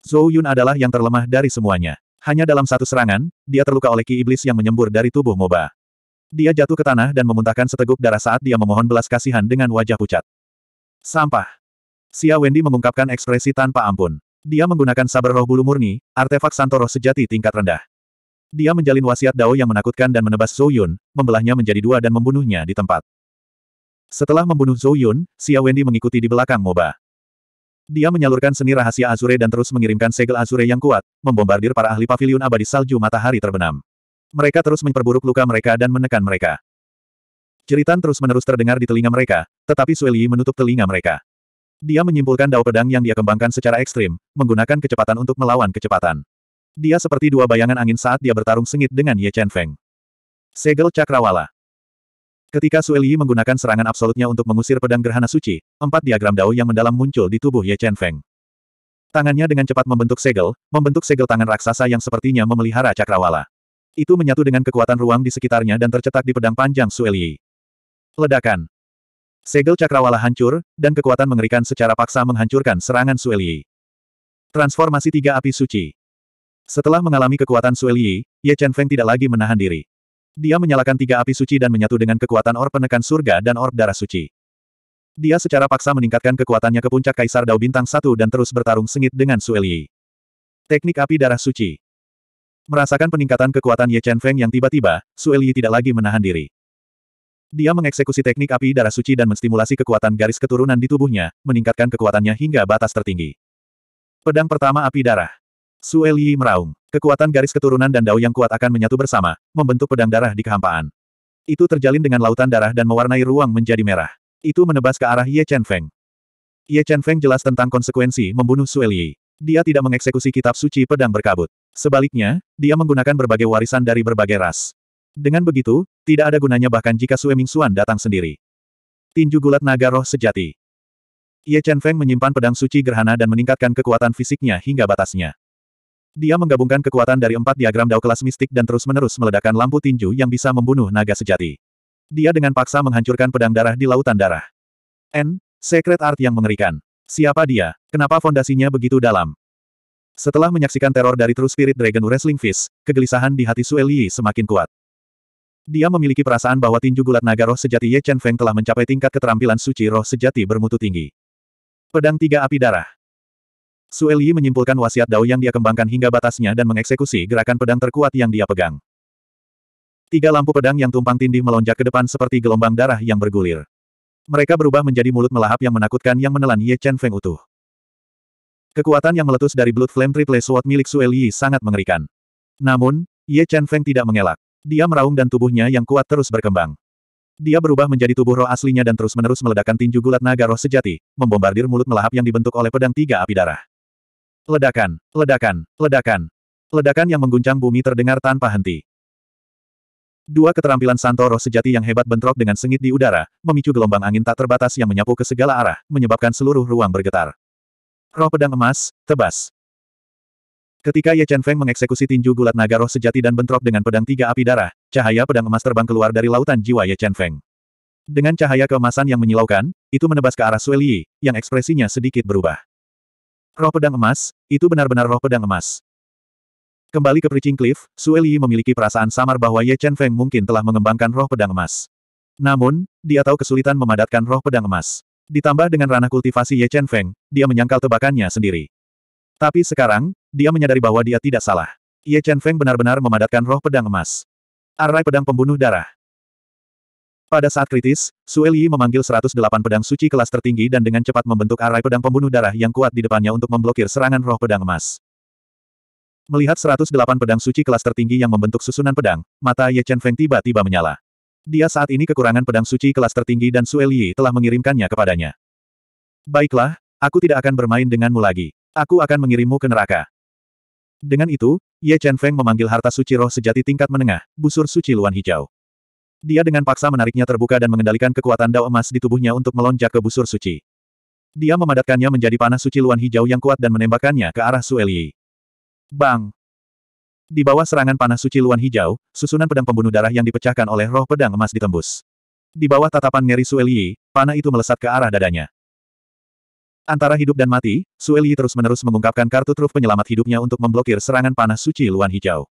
Zhou Yun adalah yang terlemah dari semuanya. Hanya dalam satu serangan, dia terluka oleh ki iblis yang menyembur dari tubuh Moba. Dia jatuh ke tanah dan memuntahkan seteguk darah saat dia memohon belas kasihan dengan wajah pucat. Sampah. Xia Wendy mengungkapkan ekspresi tanpa ampun. Dia menggunakan sabar roh bulu murni, artefak Santoro sejati tingkat rendah. Dia menjalin wasiat Dao yang menakutkan dan menebas Zhou Yun, membelahnya menjadi dua dan membunuhnya di tempat. Setelah membunuh Zhou Yun, Xia Wendy mengikuti di belakang Moba. Dia menyalurkan seni rahasia Azure dan terus mengirimkan segel Azure yang kuat, membombardir para ahli Pavilion abadi salju matahari terbenam. Mereka terus memperburuk luka mereka dan menekan mereka. Jeritan terus-menerus terdengar di telinga mereka, tetapi Sueli menutup telinga mereka. Dia menyimpulkan dao pedang yang dia kembangkan secara ekstrim, menggunakan kecepatan untuk melawan kecepatan. Dia seperti dua bayangan angin saat dia bertarung sengit dengan Ye Chen Feng. Segel Cakrawala Ketika Sueli menggunakan serangan absolutnya untuk mengusir pedang gerhana suci, empat diagram dao yang mendalam muncul di tubuh Ye Chen Feng. Tangannya dengan cepat membentuk segel, membentuk segel tangan raksasa yang sepertinya memelihara cakrawala. Itu menyatu dengan kekuatan ruang di sekitarnya dan tercetak di pedang panjang Sueli. Ledakan. Segel cakrawala hancur, dan kekuatan mengerikan secara paksa menghancurkan serangan Sueli. Transformasi tiga api suci. Setelah mengalami kekuatan Sueli, Ye Chen Feng tidak lagi menahan diri. Dia menyalakan tiga api suci dan menyatu dengan kekuatan orb penekan surga dan orb darah suci. Dia secara paksa meningkatkan kekuatannya ke puncak Kaisar Dao Bintang Satu dan terus bertarung sengit dengan Sueli. Teknik api darah suci. Merasakan peningkatan kekuatan Ye Chen Feng yang tiba-tiba, Su Eli tidak lagi menahan diri. Dia mengeksekusi teknik api darah suci dan menstimulasi kekuatan garis keturunan di tubuhnya, meningkatkan kekuatannya hingga batas tertinggi. Pedang pertama api darah. Su Eli meraung. Kekuatan garis keturunan dan dao yang kuat akan menyatu bersama, membentuk pedang darah di kehampaan. Itu terjalin dengan lautan darah dan mewarnai ruang menjadi merah. Itu menebas ke arah Ye Chen Feng. Ye Chen Feng jelas tentang konsekuensi membunuh Su Eli. Dia tidak mengeksekusi kitab suci pedang berkabut. Sebaliknya, dia menggunakan berbagai warisan dari berbagai ras. Dengan begitu, tidak ada gunanya bahkan jika Sue Xuan datang sendiri. Tinju gulat naga roh sejati. Ye Chen Feng menyimpan pedang suci gerhana dan meningkatkan kekuatan fisiknya hingga batasnya. Dia menggabungkan kekuatan dari empat diagram dao kelas mistik dan terus-menerus meledakkan lampu tinju yang bisa membunuh naga sejati. Dia dengan paksa menghancurkan pedang darah di lautan darah. N. Secret Art yang mengerikan. Siapa dia? Kenapa fondasinya begitu dalam? Setelah menyaksikan teror dari True Spirit Dragon Wrestling Fist, kegelisahan di hati Sueli semakin kuat. Dia memiliki perasaan bahwa tinju gulat naga roh sejati Ye Chen Feng telah mencapai tingkat keterampilan suci roh sejati bermutu tinggi. Pedang Tiga Api Darah Sue menyimpulkan wasiat Dao yang dia kembangkan hingga batasnya dan mengeksekusi gerakan pedang terkuat yang dia pegang. Tiga lampu pedang yang tumpang tindih melonjak ke depan seperti gelombang darah yang bergulir. Mereka berubah menjadi mulut melahap yang menakutkan yang menelan Ye Chen Feng utuh. Kekuatan yang meletus dari Blood Flame Triple Sword milik Sue Li sangat mengerikan. Namun, Ye Chen Feng tidak mengelak. Dia meraung dan tubuhnya yang kuat terus berkembang. Dia berubah menjadi tubuh roh aslinya dan terus-menerus meledakkan tinju gulat naga roh sejati, membombardir mulut melahap yang dibentuk oleh pedang tiga api darah. Ledakan, ledakan, ledakan. Ledakan yang mengguncang bumi terdengar tanpa henti. Dua keterampilan santo roh sejati yang hebat bentrok dengan sengit di udara, memicu gelombang angin tak terbatas yang menyapu ke segala arah, menyebabkan seluruh ruang bergetar. Roh pedang emas, tebas. Ketika Ye Chen Feng mengeksekusi tinju gulat naga roh sejati dan bentrok dengan pedang tiga api darah, cahaya pedang emas terbang keluar dari lautan jiwa Ye Chen Feng. Dengan cahaya keemasan yang menyilaukan, itu menebas ke arah Sueli, yang ekspresinya sedikit berubah. Roh pedang emas, itu benar-benar roh pedang emas. Kembali ke Preaching Cliff, Sueli memiliki perasaan samar bahwa Ye Chen Feng mungkin telah mengembangkan roh pedang emas. Namun, dia tahu kesulitan memadatkan roh pedang emas. Ditambah dengan ranah kultivasi Ye Chen Feng, dia menyangkal tebakannya sendiri. Tapi sekarang, dia menyadari bahwa dia tidak salah. Ye Chen Feng benar-benar memadatkan roh pedang emas. Arai pedang pembunuh darah. Pada saat kritis, Sue Li memanggil 108 pedang suci kelas tertinggi dan dengan cepat membentuk arai pedang pembunuh darah yang kuat di depannya untuk memblokir serangan roh pedang emas. Melihat 108 pedang suci kelas tertinggi yang membentuk susunan pedang, mata Ye Chen Feng tiba-tiba menyala. Dia saat ini kekurangan pedang suci kelas tertinggi dan Sueli telah mengirimkannya kepadanya. Baiklah, aku tidak akan bermain denganmu lagi. Aku akan mengirimmu ke neraka. Dengan itu, Ye Chen Feng memanggil harta suci roh sejati tingkat menengah, busur suci luan hijau. Dia dengan paksa menariknya terbuka dan mengendalikan kekuatan dao emas di tubuhnya untuk melonjak ke busur suci. Dia memadatkannya menjadi panah suci luan hijau yang kuat dan menembakkannya ke arah Sueli. Bang! Di bawah serangan panah suci Luan Hijau, susunan pedang pembunuh darah yang dipecahkan oleh roh pedang emas ditembus. Di bawah tatapan Ngeri Sueli, panah itu melesat ke arah dadanya. Antara hidup dan mati, Sueli terus-menerus mengungkapkan kartu truf penyelamat hidupnya untuk memblokir serangan panah suci Luan Hijau.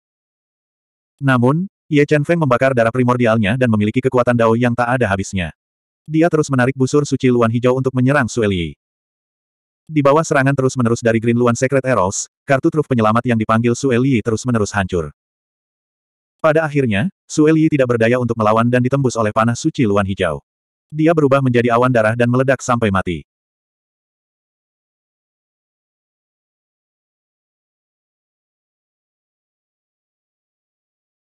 Namun, Ye Chen Feng membakar darah primordialnya dan memiliki kekuatan dao yang tak ada habisnya. Dia terus menarik busur suci Luan Hijau untuk menyerang Sueli. Di bawah serangan terus-menerus dari Green Luan Secret Eros, kartu truf penyelamat yang dipanggil Sueli terus-menerus hancur. Pada akhirnya, Sueli tidak berdaya untuk melawan dan ditembus oleh panah suci Luan Hijau. Dia berubah menjadi awan darah dan meledak sampai mati.